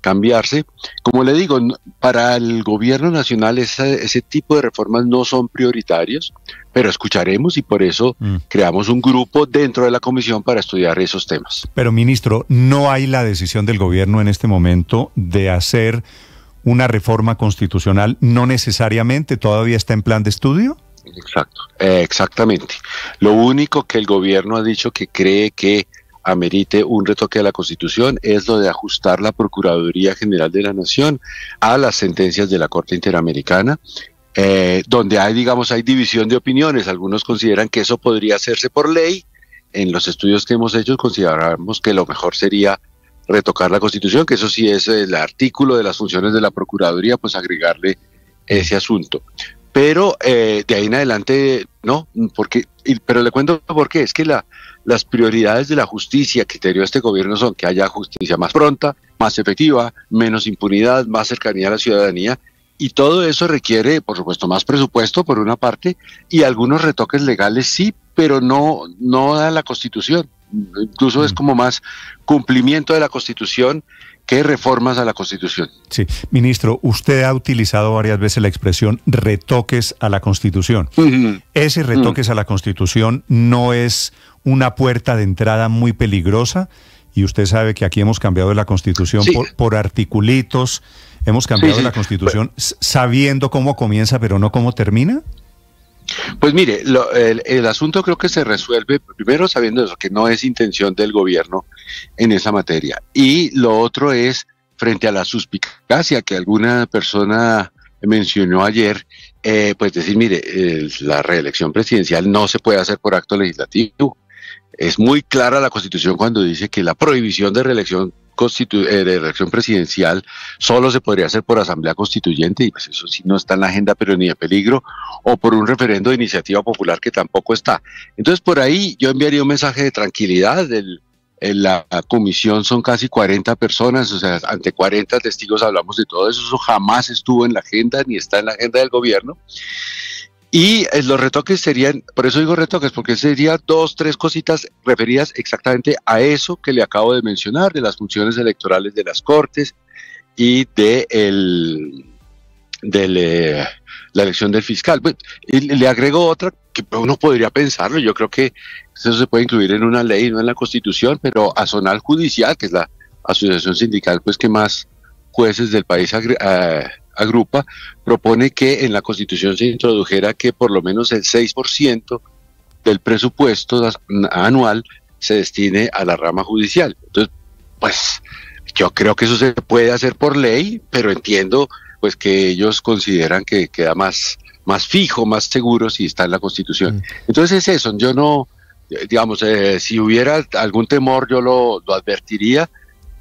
cambiarse. Como le digo, para el gobierno nacional ese tipo de reformas no son prioritarios, pero escucharemos y por eso mm. creamos un grupo dentro de la comisión para estudiar esos temas. Pero ministro, no hay la decisión del gobierno en este momento de hacer una reforma constitucional, no necesariamente, todavía está en plan de estudio. Exacto, eh, exactamente. Lo único que el gobierno ha dicho que cree que amerite un retoque a la Constitución es lo de ajustar la Procuraduría General de la Nación a las sentencias de la Corte Interamericana, eh, donde hay, digamos, hay división de opiniones. Algunos consideran que eso podría hacerse por ley. En los estudios que hemos hecho consideramos que lo mejor sería retocar la Constitución, que eso sí es el artículo de las funciones de la Procuraduría, pues agregarle ese asunto pero eh, de ahí en adelante no, porque, pero le cuento por qué, es que la, las prioridades de la justicia que criterio este gobierno son que haya justicia más pronta, más efectiva, menos impunidad, más cercanía a la ciudadanía, y todo eso requiere, por supuesto, más presupuesto por una parte, y algunos retoques legales sí, pero no, no da la constitución, incluso es mm. como más cumplimiento de la constitución ¿Qué reformas a la Constitución. Sí, ministro, usted ha utilizado varias veces la expresión retoques a la Constitución. ¿Ese retoques mm. a la Constitución no es una puerta de entrada muy peligrosa? Y usted sabe que aquí hemos cambiado la Constitución por, articulitos, hemos cambiado la Constitución sabiendo cómo comienza pero no cómo termina. Pues mire, el, asunto creo que se resuelve primero sabiendo eso, que no es intención del gobierno en esa materia. Y lo otro es, frente a la suspicacia que alguna persona mencionó ayer, eh, pues decir, mire, la reelección presidencial no se puede hacer por acto legislativo. Es muy clara la Constitución cuando dice que la prohibición de reelección eh, de elección presidencial solo se podría hacer por asamblea constituyente, y pues eso sí no está en la agenda, pero ni de peligro, o por un referendo de iniciativa popular que tampoco está. Entonces, por ahí yo enviaría un mensaje de tranquilidad del, en la comisión son casi 40 personas, o sea, ante 40 testigos hablamos de todo eso, eso jamás estuvo en la agenda ni está en la agenda del gobierno. Y eh, los retoques serían, por eso digo retoques, porque serían dos, tres cositas referidas exactamente a eso que le acabo de mencionar, de las funciones electorales de las Cortes y de el, del, eh, la elección del fiscal. Pues, y le agrego otra que uno podría pensarlo, yo creo que eso se puede incluir en una ley, no en la Constitución, pero a Zonal Judicial, que es la asociación sindical pues que más jueces del país eh, agrupa, propone que en la Constitución se introdujera que por lo menos el 6% del presupuesto anual se destine a la rama judicial. Entonces, pues yo creo que eso se puede hacer por ley, pero entiendo pues que ellos consideran que queda más, más fijo, más seguro si está en la Constitución. Mm. Entonces es eso, yo no, eh, digamos, eh, si hubiera algún temor yo lo, lo advertiría,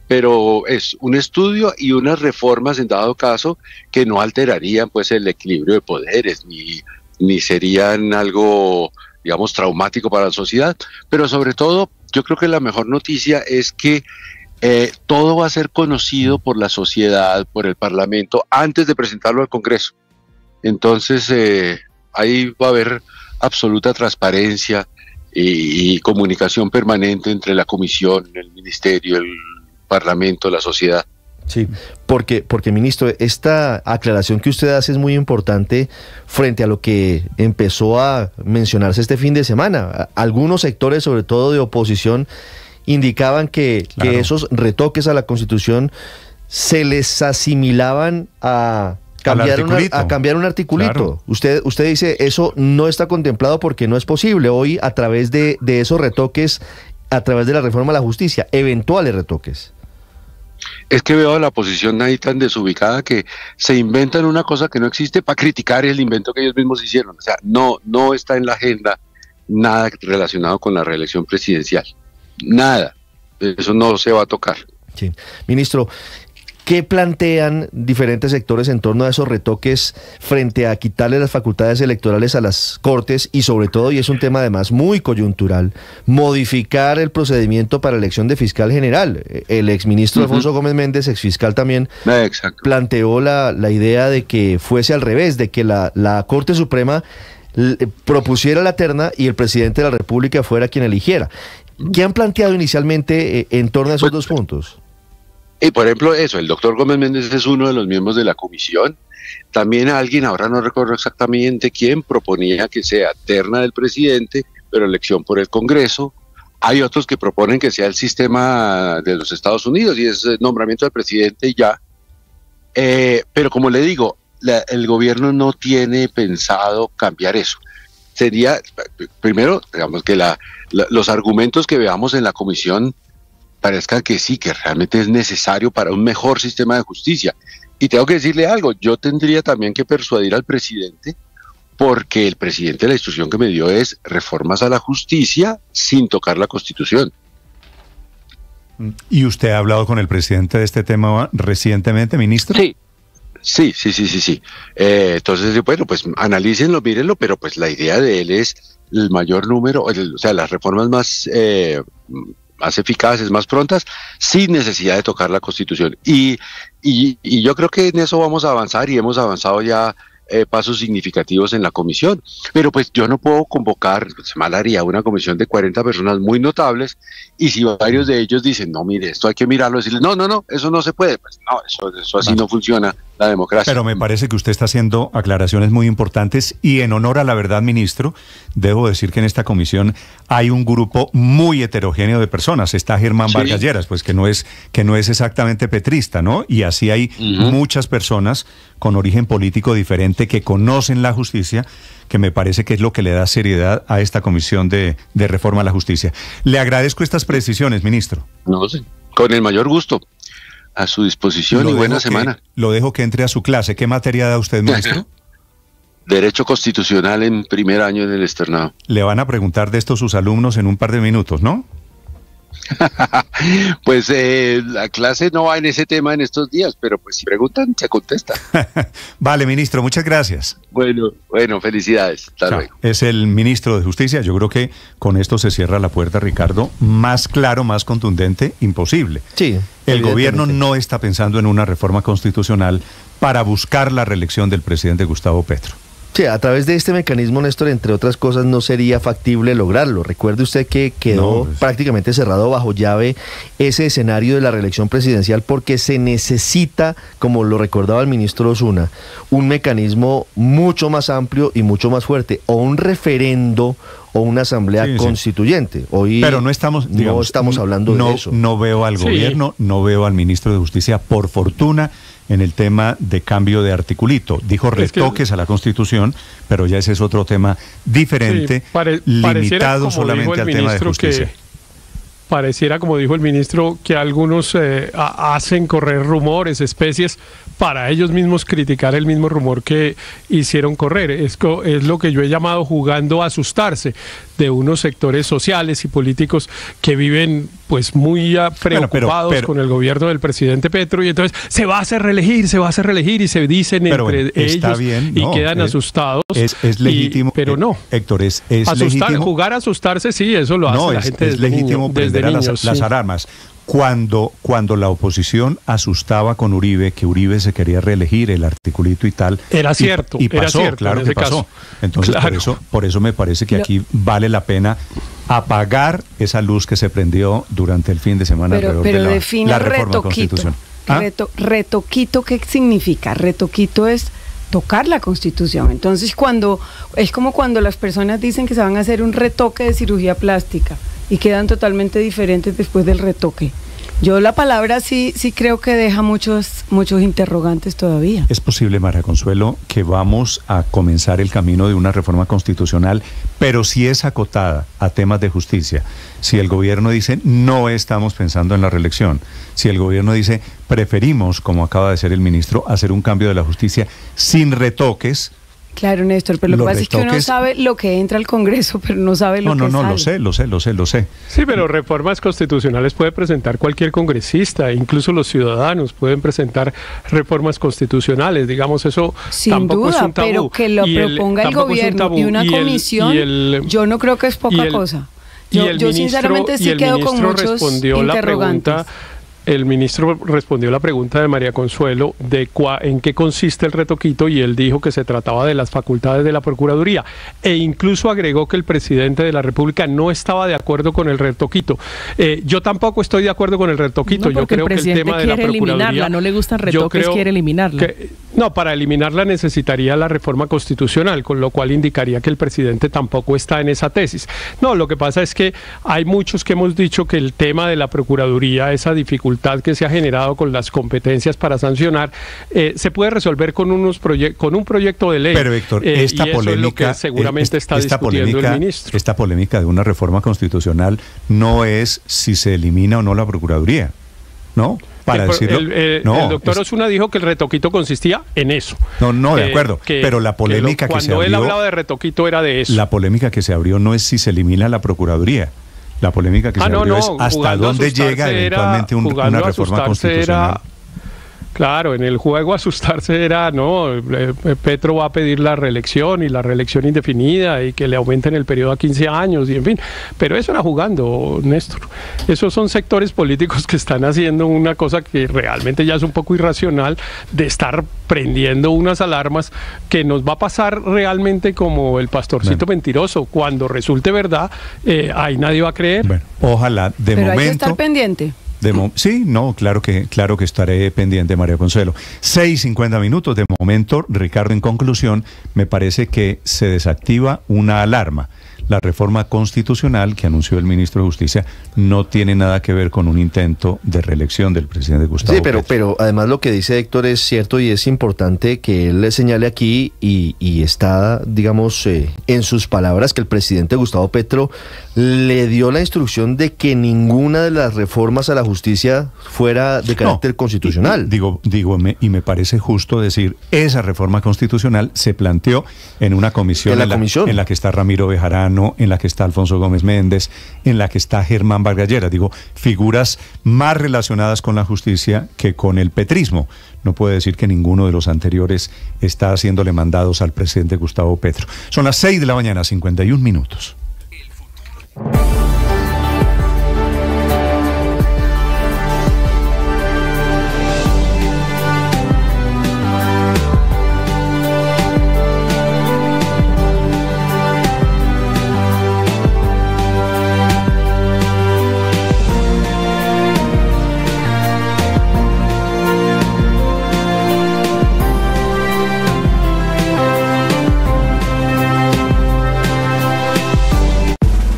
pero es un estudio y unas reformas en dado caso que no alterarían pues el equilibrio de poderes ni, ni serían algo digamos traumático para la sociedad, pero sobre todo yo creo que la mejor noticia es que eh, todo va a ser conocido por la sociedad, por el Parlamento, antes de presentarlo al Congreso. Entonces eh, ahí va a haber absoluta transparencia y comunicación permanente entre la Comisión, el Ministerio, el Parlamento, la sociedad. Sí, porque, porque ministro, esta aclaración que usted hace es muy importante frente a lo que empezó a mencionarse este fin de semana. Algunos sectores, sobre todo de oposición, indicaban que, esos retoques a la Constitución se les asimilaban a cambiar, un, a cambiar un articulito. Usted, usted dice, eso no está contemplado porque no es posible. Hoy, a través de, de esos retoques, a través de la reforma a la justicia, eventuales retoques. Es que veo la posición ahí tan desubicada que se inventan una cosa que no existe para criticar el invento que ellos mismos hicieron. O sea, no, no está en la agenda nada relacionado con la reelección presidencial. Nada. Eso no se va a tocar. Sí. Ministro, ¿Qué plantean diferentes sectores en torno a esos retoques frente a quitarle las facultades electorales a las Cortes y sobre todo, y es un tema además muy coyuntural, modificar el procedimiento para elección de fiscal general? El exministro Alfonso Gómez Méndez, exfiscal también, planteó la, idea de que fuese al revés, de que la, Corte Suprema eh, propusiera la terna y el presidente de la República fuera quien eligiera. ¿Qué han planteado inicialmente eh, en torno a esos pues, dos puntos? Y por ejemplo, eso, el doctor Gómez Méndez es uno de los miembros de la comisión. También alguien, ahora no recuerdo exactamente quién, proponía que sea terna del presidente, pero elección por el Congreso. Hay otros que proponen que sea el sistema de los Estados Unidos y es eh, nombramiento del presidente ya. Eh, pero como le digo, el gobierno no tiene pensado cambiar eso. Sería, eh, primero, digamos que los argumentos que veamos en la comisión parezca que sí, que realmente es necesario para un mejor sistema de justicia. Y tengo que decirle algo, yo tendría también que persuadir al presidente, porque el presidente de la instrucción que me dio es reformas a la justicia sin tocar la constitución. ¿Y usted ha hablado con el presidente de este tema recientemente, ministro? Sí, sí, sí, sí, sí. Eh, entonces, bueno, pues analícenlo, mírenlo, pero pues la idea de él es el mayor número, o sea, las reformas más... Eh, más eficaces, más prontas, sin necesidad de tocar la Constitución. Y, y, yo creo que en eso vamos a avanzar y hemos avanzado ya eh, pasos significativos en la comisión. Pero pues yo no puedo convocar, se pues, mal haría, una comisión de 40 personas muy notables y si varios de ellos dicen, no, mire, esto hay que mirarlo, decirle, no, no, no, eso no se puede, pues no, eso, así no funciona la democracia. Pero me parece que usted está haciendo aclaraciones muy importantes y en honor a la verdad, ministro, debo decir que en esta comisión hay un grupo muy heterogéneo de personas. Está Germán sí. pues que no es que no es exactamente petrista, ¿no? Y así hay muchas personas con origen político diferente que conocen la justicia, que me parece que es lo que le da seriedad a esta comisión de, reforma a la justicia. Le agradezco estas precisiones, ministro. No sé, con el mayor gusto. A su disposición y buena semana. Lo dejo que entre a su clase. ¿Qué materia da usted, ministro? Derecho Constitucional en primer año en el externado. Le van a preguntar de esto sus alumnos en un par de minutos, ¿no? pues eh, la clase no va en ese tema en estos días, pero pues si preguntan, se contesta. vale, ministro, muchas gracias. Bueno, bueno, felicidades. Es el ministro de Justicia. Yo creo que con esto se cierra la puerta, Ricardo. Más claro, más contundente, imposible. Sí. El gobierno no está pensando en una reforma constitucional para buscar la reelección del presidente Gustavo Petro. Sí, a través de este mecanismo, Néstor, entre otras cosas, no sería factible lograrlo. Recuerde usted que quedó pues prácticamente cerrado bajo llave ese escenario de la reelección presidencial porque se necesita, como lo recordaba el ministro Osuna, un mecanismo mucho más amplio y mucho más fuerte, o un referendo o una asamblea constituyente. Hoy Pero no estamos, digamos, estamos hablando de eso. No veo al gobierno, no veo al ministro de Justicia, por fortuna en el tema de cambio de articulito. Dijo retoques a la Constitución, pero ya ese es otro tema diferente, limitado solamente al tema de justicia. pareciera, como dijo el ministro, que algunos eh, hacen correr rumores, especies, para ellos mismos criticar el mismo rumor que hicieron correr. Es, es lo que yo he llamado jugando a asustarse de unos sectores sociales y políticos que viven pues muy ah, preocupados con el gobierno del presidente Petro y entonces se va a hacer reelegir, se va a hacer reelegir y se dicen entre ellos y quedan eh, asustados. Es, legítimo, pero eh, no. Héctor, es, es legítimo. Jugar a asustarse, sí, eso lo hace la gente. Es legítimo desde las, armas cuando, cuando la oposición asustaba con Uribe, que Uribe se quería reelegir, el articulito y tal. Era cierto. Y, pasó, era cierto, claro que pasó. Entonces, Por, eso, por eso me parece que aquí vale la pena apagar esa luz que se prendió durante el fin de semana pero, define la, retoquito. ¿Ah? retoquito, ¿qué significa? Retoquito es tocar la constitución. Entonces, cuando es como cuando las personas dicen que se van a hacer un retoque de cirugía plástica y quedan totalmente diferentes después del retoque. Yo la palabra sí, sí creo que deja muchos, muchos interrogantes todavía. Es posible, Mara Consuelo, que vamos a comenzar el camino de una reforma constitucional, pero si es acotada a temas de justicia, si el gobierno dice no estamos pensando en la reelección, si el gobierno dice preferimos, como acaba de ser el ministro, hacer un cambio de la justicia sin retoques, Claro, Néstor, pero lo, que pasa es que uno sabe lo que entra al Congreso, pero no sabe lo que no, No, no, no, lo sé, lo sé, lo sé, lo sé. Sí, pero reformas constitucionales puede presentar cualquier congresista, incluso los ciudadanos pueden presentar reformas constitucionales, digamos, eso Sin duda, pero que lo proponga el, gobierno y una comisión, yo no creo que es poca cosa. Yo, sinceramente sí quedo con muchos interrogantes el ministro respondió la pregunta de María Consuelo de en qué consiste el retoquito y él dijo que se trataba de las facultades de la Procuraduría e incluso agregó que el presidente de la República no estaba de acuerdo con el retoquito eh, yo tampoco estoy de acuerdo con el retoquito, yo creo que el tema de la Procuraduría... no le gustan retoques, quiere eliminarla. no, para eliminarla necesitaría la reforma constitucional, con lo cual indicaría que el presidente tampoco está en esa tesis. No, lo que pasa es que hay muchos que hemos dicho que el tema de la Procuraduría, esa dificultad que se ha generado con las competencias para sancionar, eh, se puede resolver con, unos con un proyecto de ley. Pero Héctor, eh, esta polémica... Eh, seguramente está discutiendo el ministro. Esta polémica de una reforma constitucional no es si se elimina o no la Procuraduría, ¿no? Para el, doctor Osuna dijo que el retoquito consistía en eso. No, no, de acuerdo. pero la polémica que se abrió. Cuando él hablaba de retoquito era de eso. La polémica que se abrió no es si se elimina la Procuraduría, la polémica que ah, se abrió es hasta dónde llega eventualmente una reforma constitucional. Claro, en el juego asustarse era, no, eh, eh, Petro va a pedir la reelección y la reelección indefinida y que le aumenten el periodo a 15 años y en fin, pero eso era jugando, Néstor. Esos son sectores políticos que están haciendo una cosa que realmente ya es un poco irracional de estar prendiendo unas alarmas que nos va a pasar realmente como el pastorcito mentiroso. Cuando resulte verdad, eh, ahí nadie va a creer. ojalá, de momento. pendiente sí, no, claro que, claro que estaré pendiente, María Consuelo. cincuenta minutos. De momento, Ricardo, en conclusión, me parece que se desactiva una alarma la reforma constitucional que anunció el ministro de Justicia no tiene nada que ver con un intento de reelección del presidente Gustavo. Sí, pero, pero además lo que dice Héctor es cierto y es importante que él le señale aquí y, está, digamos, eh, en sus palabras que el presidente Gustavo Petro le dio la instrucción de que ninguna de las reformas a la justicia fuera de carácter constitucional. digo, digo, y me parece justo decir, esa reforma constitucional se planteó en una comisión la, comisión? En la que está Ramiro Bejarano en la que está Alfonso Gómez Méndez, en la que está Germán Vargallera. Digo, figuras más relacionadas con la justicia que con el petrismo. No puede decir que ninguno de los anteriores está haciéndole mandados al presidente Gustavo Petro. Son las 6 de la mañana, 51 minutos. El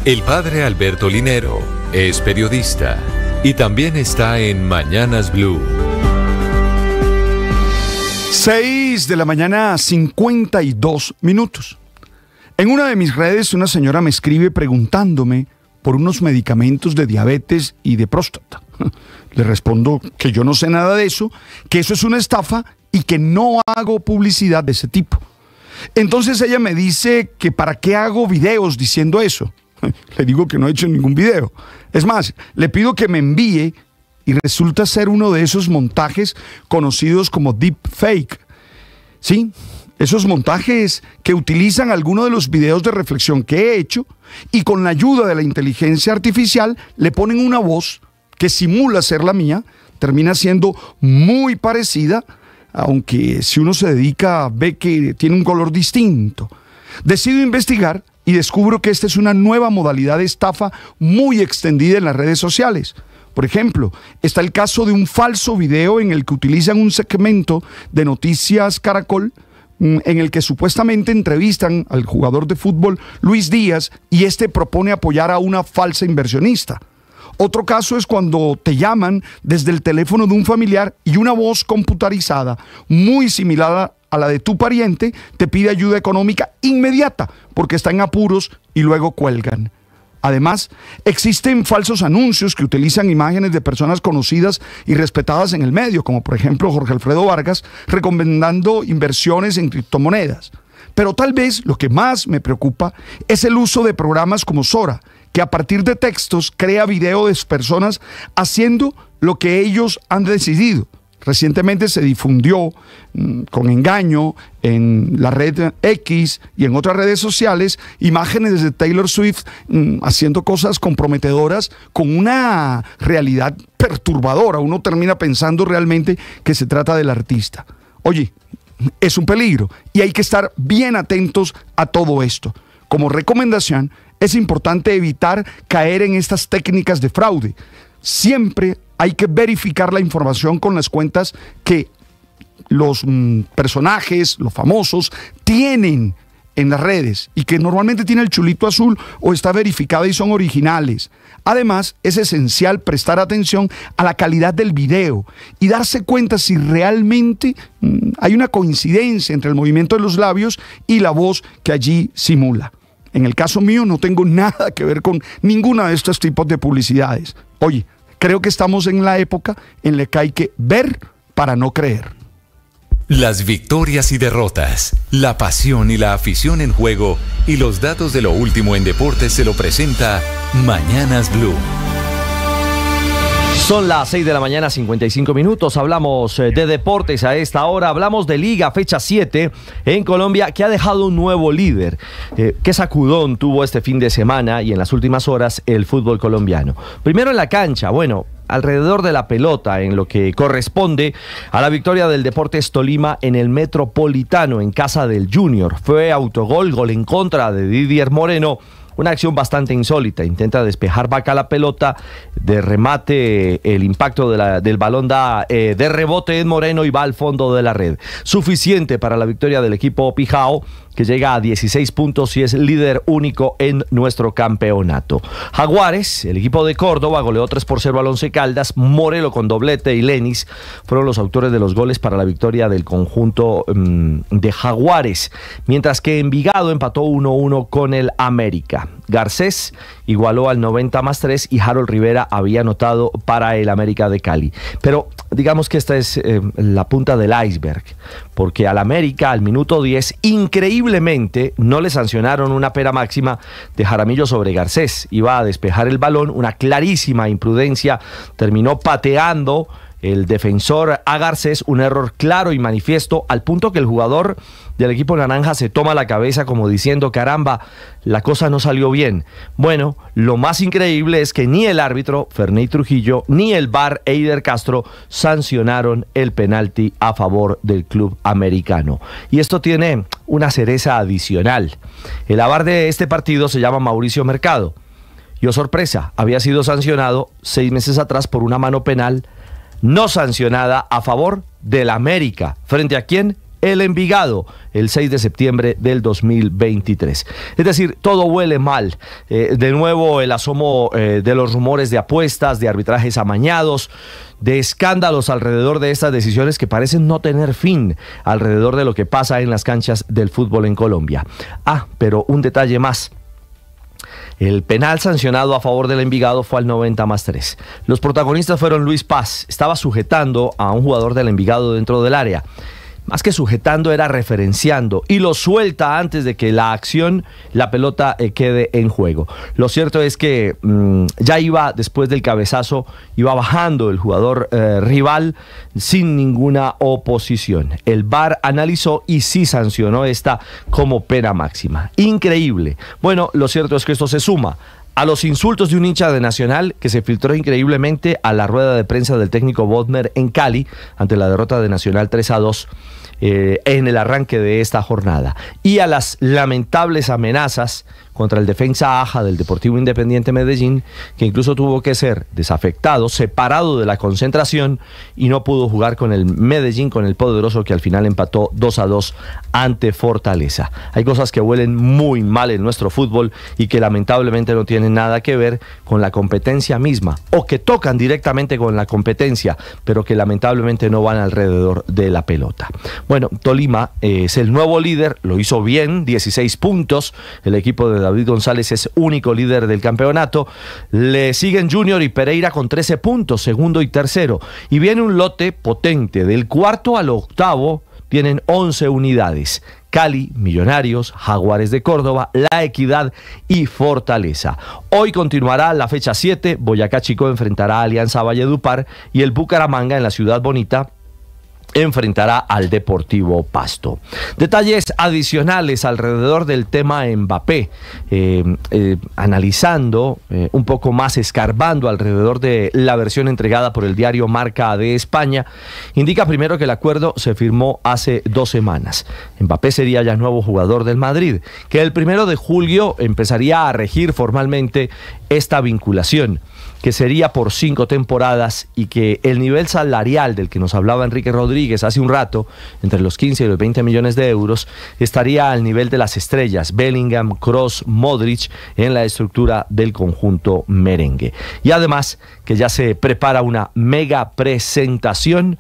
El padre Alberto Linero es periodista y también está en Mañanas Blue. 6 de la mañana, 52 minutos. En una de mis redes una señora me escribe preguntándome por unos medicamentos de diabetes y de próstata. Le respondo que yo no sé nada de eso, que eso es una estafa y que no hago publicidad de ese tipo. Entonces ella me dice que para qué hago videos diciendo eso. le digo que no he hecho ningún video. Es más, le pido que me envíe y resulta ser uno de esos montajes conocidos como deep fake. ¿Sí? Esos montajes que utilizan algunos de los videos de reflexión que he hecho y con la ayuda de la inteligencia artificial le ponen una voz que simula ser la mía, termina siendo muy parecida, aunque si uno se dedica ve que tiene un color distinto. Decido investigar y descubro que esta es una nueva modalidad de estafa muy extendida en las redes sociales. Por ejemplo, está el caso de un falso video en el que utilizan un segmento de Noticias Caracol mm, en el que supuestamente entrevistan al jugador de fútbol Luis Díaz y este propone apoyar a una falsa inversionista. Otro caso es cuando te llaman desde el teléfono de un familiar y una voz computarizada muy similar a la de tu pariente, te pide ayuda económica inmediata porque está en apuros y luego cuelgan. Además, existen falsos anuncios que utilizan imágenes de personas conocidas y respetadas en el medio, como por ejemplo Jorge Alfredo Vargas, recomendando inversiones en criptomonedas. Pero tal vez lo que más me preocupa es el uso de programas como Sora, que a partir de textos crea videos de personas haciendo lo que ellos han decidido Recientemente se difundió mm, con engaño en la red X y en otras redes sociales imágenes de Taylor Swift mm, haciendo cosas comprometedoras con una realidad perturbadora. Uno termina pensando realmente que se trata del artista. Oye, es un peligro y hay que estar bien atentos a todo esto. Como recomendación, es importante evitar caer en estas técnicas de fraude siempre hay que verificar la información con las cuentas que los mm, personajes, los famosos, tienen en las redes y que normalmente tiene el chulito azul o está verificada y son originales. Además, es esencial prestar atención a la calidad del video y darse cuenta si realmente mm, hay una coincidencia entre el movimiento de los labios y la voz que allí simula. En el caso mío no tengo nada que ver con ninguna de estos tipos de publicidades. Oye, creo que estamos en la época en la que hay que ver para no creer. Las victorias y derrotas, la pasión y la afición en juego y los datos de lo último en deportes se lo presenta Mañanas Blue. Son las 6 de la mañana, 55 minutos. Hablamos eh, de deportes a esta hora. Hablamos de Liga, fecha 7 en Colombia, que ha dejado un nuevo líder. Eh, qué sacudón tuvo este fin de semana y en las últimas horas el fútbol colombiano. Primero en la cancha, bueno, alrededor de la pelota en lo que corresponde a la victoria del Deportes Tolima en el Metropolitano en casa del Junior. Fue autogol, gol en contra de Didier Moreno una acción bastante insólita. Intenta despejar vaca la pelota, de remate el impacto del balón da eh, de rebote en Moreno y va al fondo de la red. Suficiente para la victoria del equipo Pijao que llega a 16 puntos y es líder único en nuestro campeonato. Jaguares, el equipo de Córdoba, goleó 3 por 0 al Once Caldas. Morelo con doblete y Lenis fueron los autores de los goles para la victoria del conjunto mm, de Jaguares. Mientras que Envigado empató 1-1 con el América. Garcés igualó al 90 más 3 y Harold Rivera había anotado para el América de Cali. Pero digamos que esta es eh, la punta del iceberg, porque al América al minuto 10 increíblemente no le sancionaron una pera máxima de Jaramillo sobre Garcés. Iba a despejar el balón, una clarísima imprudencia, terminó pateando el defensor Agarces, un error claro y manifiesto, al punto que el jugador del equipo naranja se toma la cabeza como diciendo, caramba, la cosa no salió bien. Bueno, lo más increíble es que ni el árbitro, Ferney Trujillo, ni el VAR, Eider Castro, sancionaron el penalti a favor del club americano. Y esto tiene una cereza adicional. El avar de este partido se llama Mauricio Mercado. Yo sorpresa, había sido sancionado seis meses atrás por una mano penal no sancionada a favor de la América. ¿Frente a quién? El Envigado, el 6 de septiembre del 2023. Es decir, todo huele mal. Eh, de nuevo, el asomo eh, de los rumores de apuestas, de arbitrajes amañados, de escándalos alrededor de estas decisiones que parecen no tener fin alrededor de lo que pasa en las canchas del fútbol en Colombia. Ah, pero un detalle más. El penal sancionado a favor del Envigado fue al 90 más 3. Los protagonistas fueron Luis Paz, estaba sujetando a un jugador del Envigado dentro del área más que sujetando, era referenciando y lo suelta antes de que la acción, la pelota eh, quede en juego. Lo cierto es que mm, ya iba después del cabezazo, iba bajando el jugador eh, rival sin ninguna oposición. El VAR analizó y sí sancionó esta como pena máxima. Increíble. Bueno, lo cierto es que esto se suma a los insultos de un hincha de Nacional que se filtró increíblemente a la rueda de prensa del técnico Bodmer en Cali ante la derrota de Nacional 3 a 2 eh, en el arranque de esta jornada y a las lamentables amenazas contra el defensa Aja del Deportivo Independiente Medellín, que incluso tuvo que ser desafectado, separado de la concentración y no pudo jugar con el Medellín, con el poderoso que al final empató 2 a 2 ante Fortaleza. Hay cosas que huelen muy mal en nuestro fútbol y que lamentablemente no tienen nada que ver con la competencia misma o que tocan directamente con la competencia, pero que lamentablemente no van alrededor de la pelota. Bueno, Tolima eh, es el nuevo líder, lo hizo bien, 16 puntos, el equipo de David González es único líder del campeonato. Le siguen Junior y Pereira con 13 puntos, segundo y tercero. Y viene un lote potente, del cuarto al octavo tienen 11 unidades. Cali, Millonarios, Jaguares de Córdoba, La Equidad y Fortaleza. Hoy continuará la fecha 7, Boyacá Chico enfrentará a Alianza Valledupar y el Bucaramanga en la Ciudad Bonita enfrentará al Deportivo Pasto. Detalles adicionales alrededor del tema Mbappé, eh, eh, analizando eh, un poco más, escarbando alrededor de la versión entregada por el diario Marca de España, indica primero que el acuerdo se firmó hace dos semanas. Mbappé sería ya nuevo jugador del Madrid, que el primero de julio empezaría a regir formalmente esta vinculación que sería por cinco temporadas y que el nivel salarial del que nos hablaba Enrique Rodríguez hace un rato, entre los 15 y los 20 millones de euros, estaría al nivel de las estrellas Bellingham, Cross, Modric en la estructura del conjunto merengue. Y además que ya se prepara una mega presentación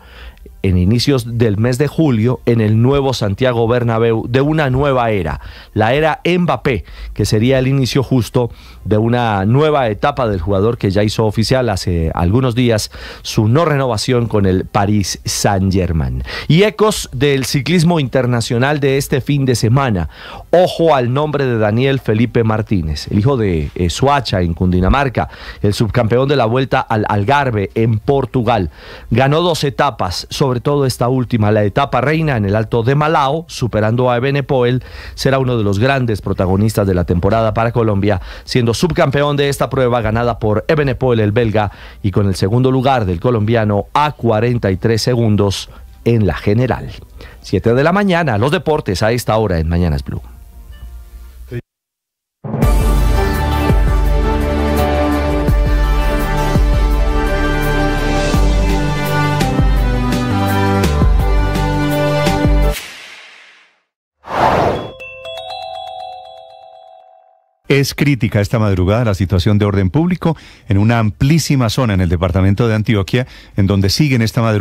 en inicios del mes de julio en el nuevo Santiago Bernabéu de una nueva era, la era Mbappé, que sería el inicio justo de una nueva etapa del jugador que ya hizo oficial hace algunos días su no renovación con el Paris Saint-Germain. Y ecos del ciclismo internacional de este fin de semana. Ojo al nombre de Daniel Felipe Martínez, el hijo de eh, Suacha en Cundinamarca, el subcampeón de la Vuelta al Algarve en Portugal. Ganó dos etapas, sobre todo esta última, la etapa reina en el Alto de Malao, superando a Poel. será uno de los grandes protagonistas de la temporada para Colombia, siendo subcampeón de esta prueba ganada por Ebenepoel, el belga, y con el segundo lugar del colombiano a 43 segundos en la general. 7 de la mañana, los deportes a esta hora en Mañanas Blue. Es crítica esta madrugada la situación de orden público en una amplísima zona en el departamento de Antioquia, en donde siguen esta madrugada.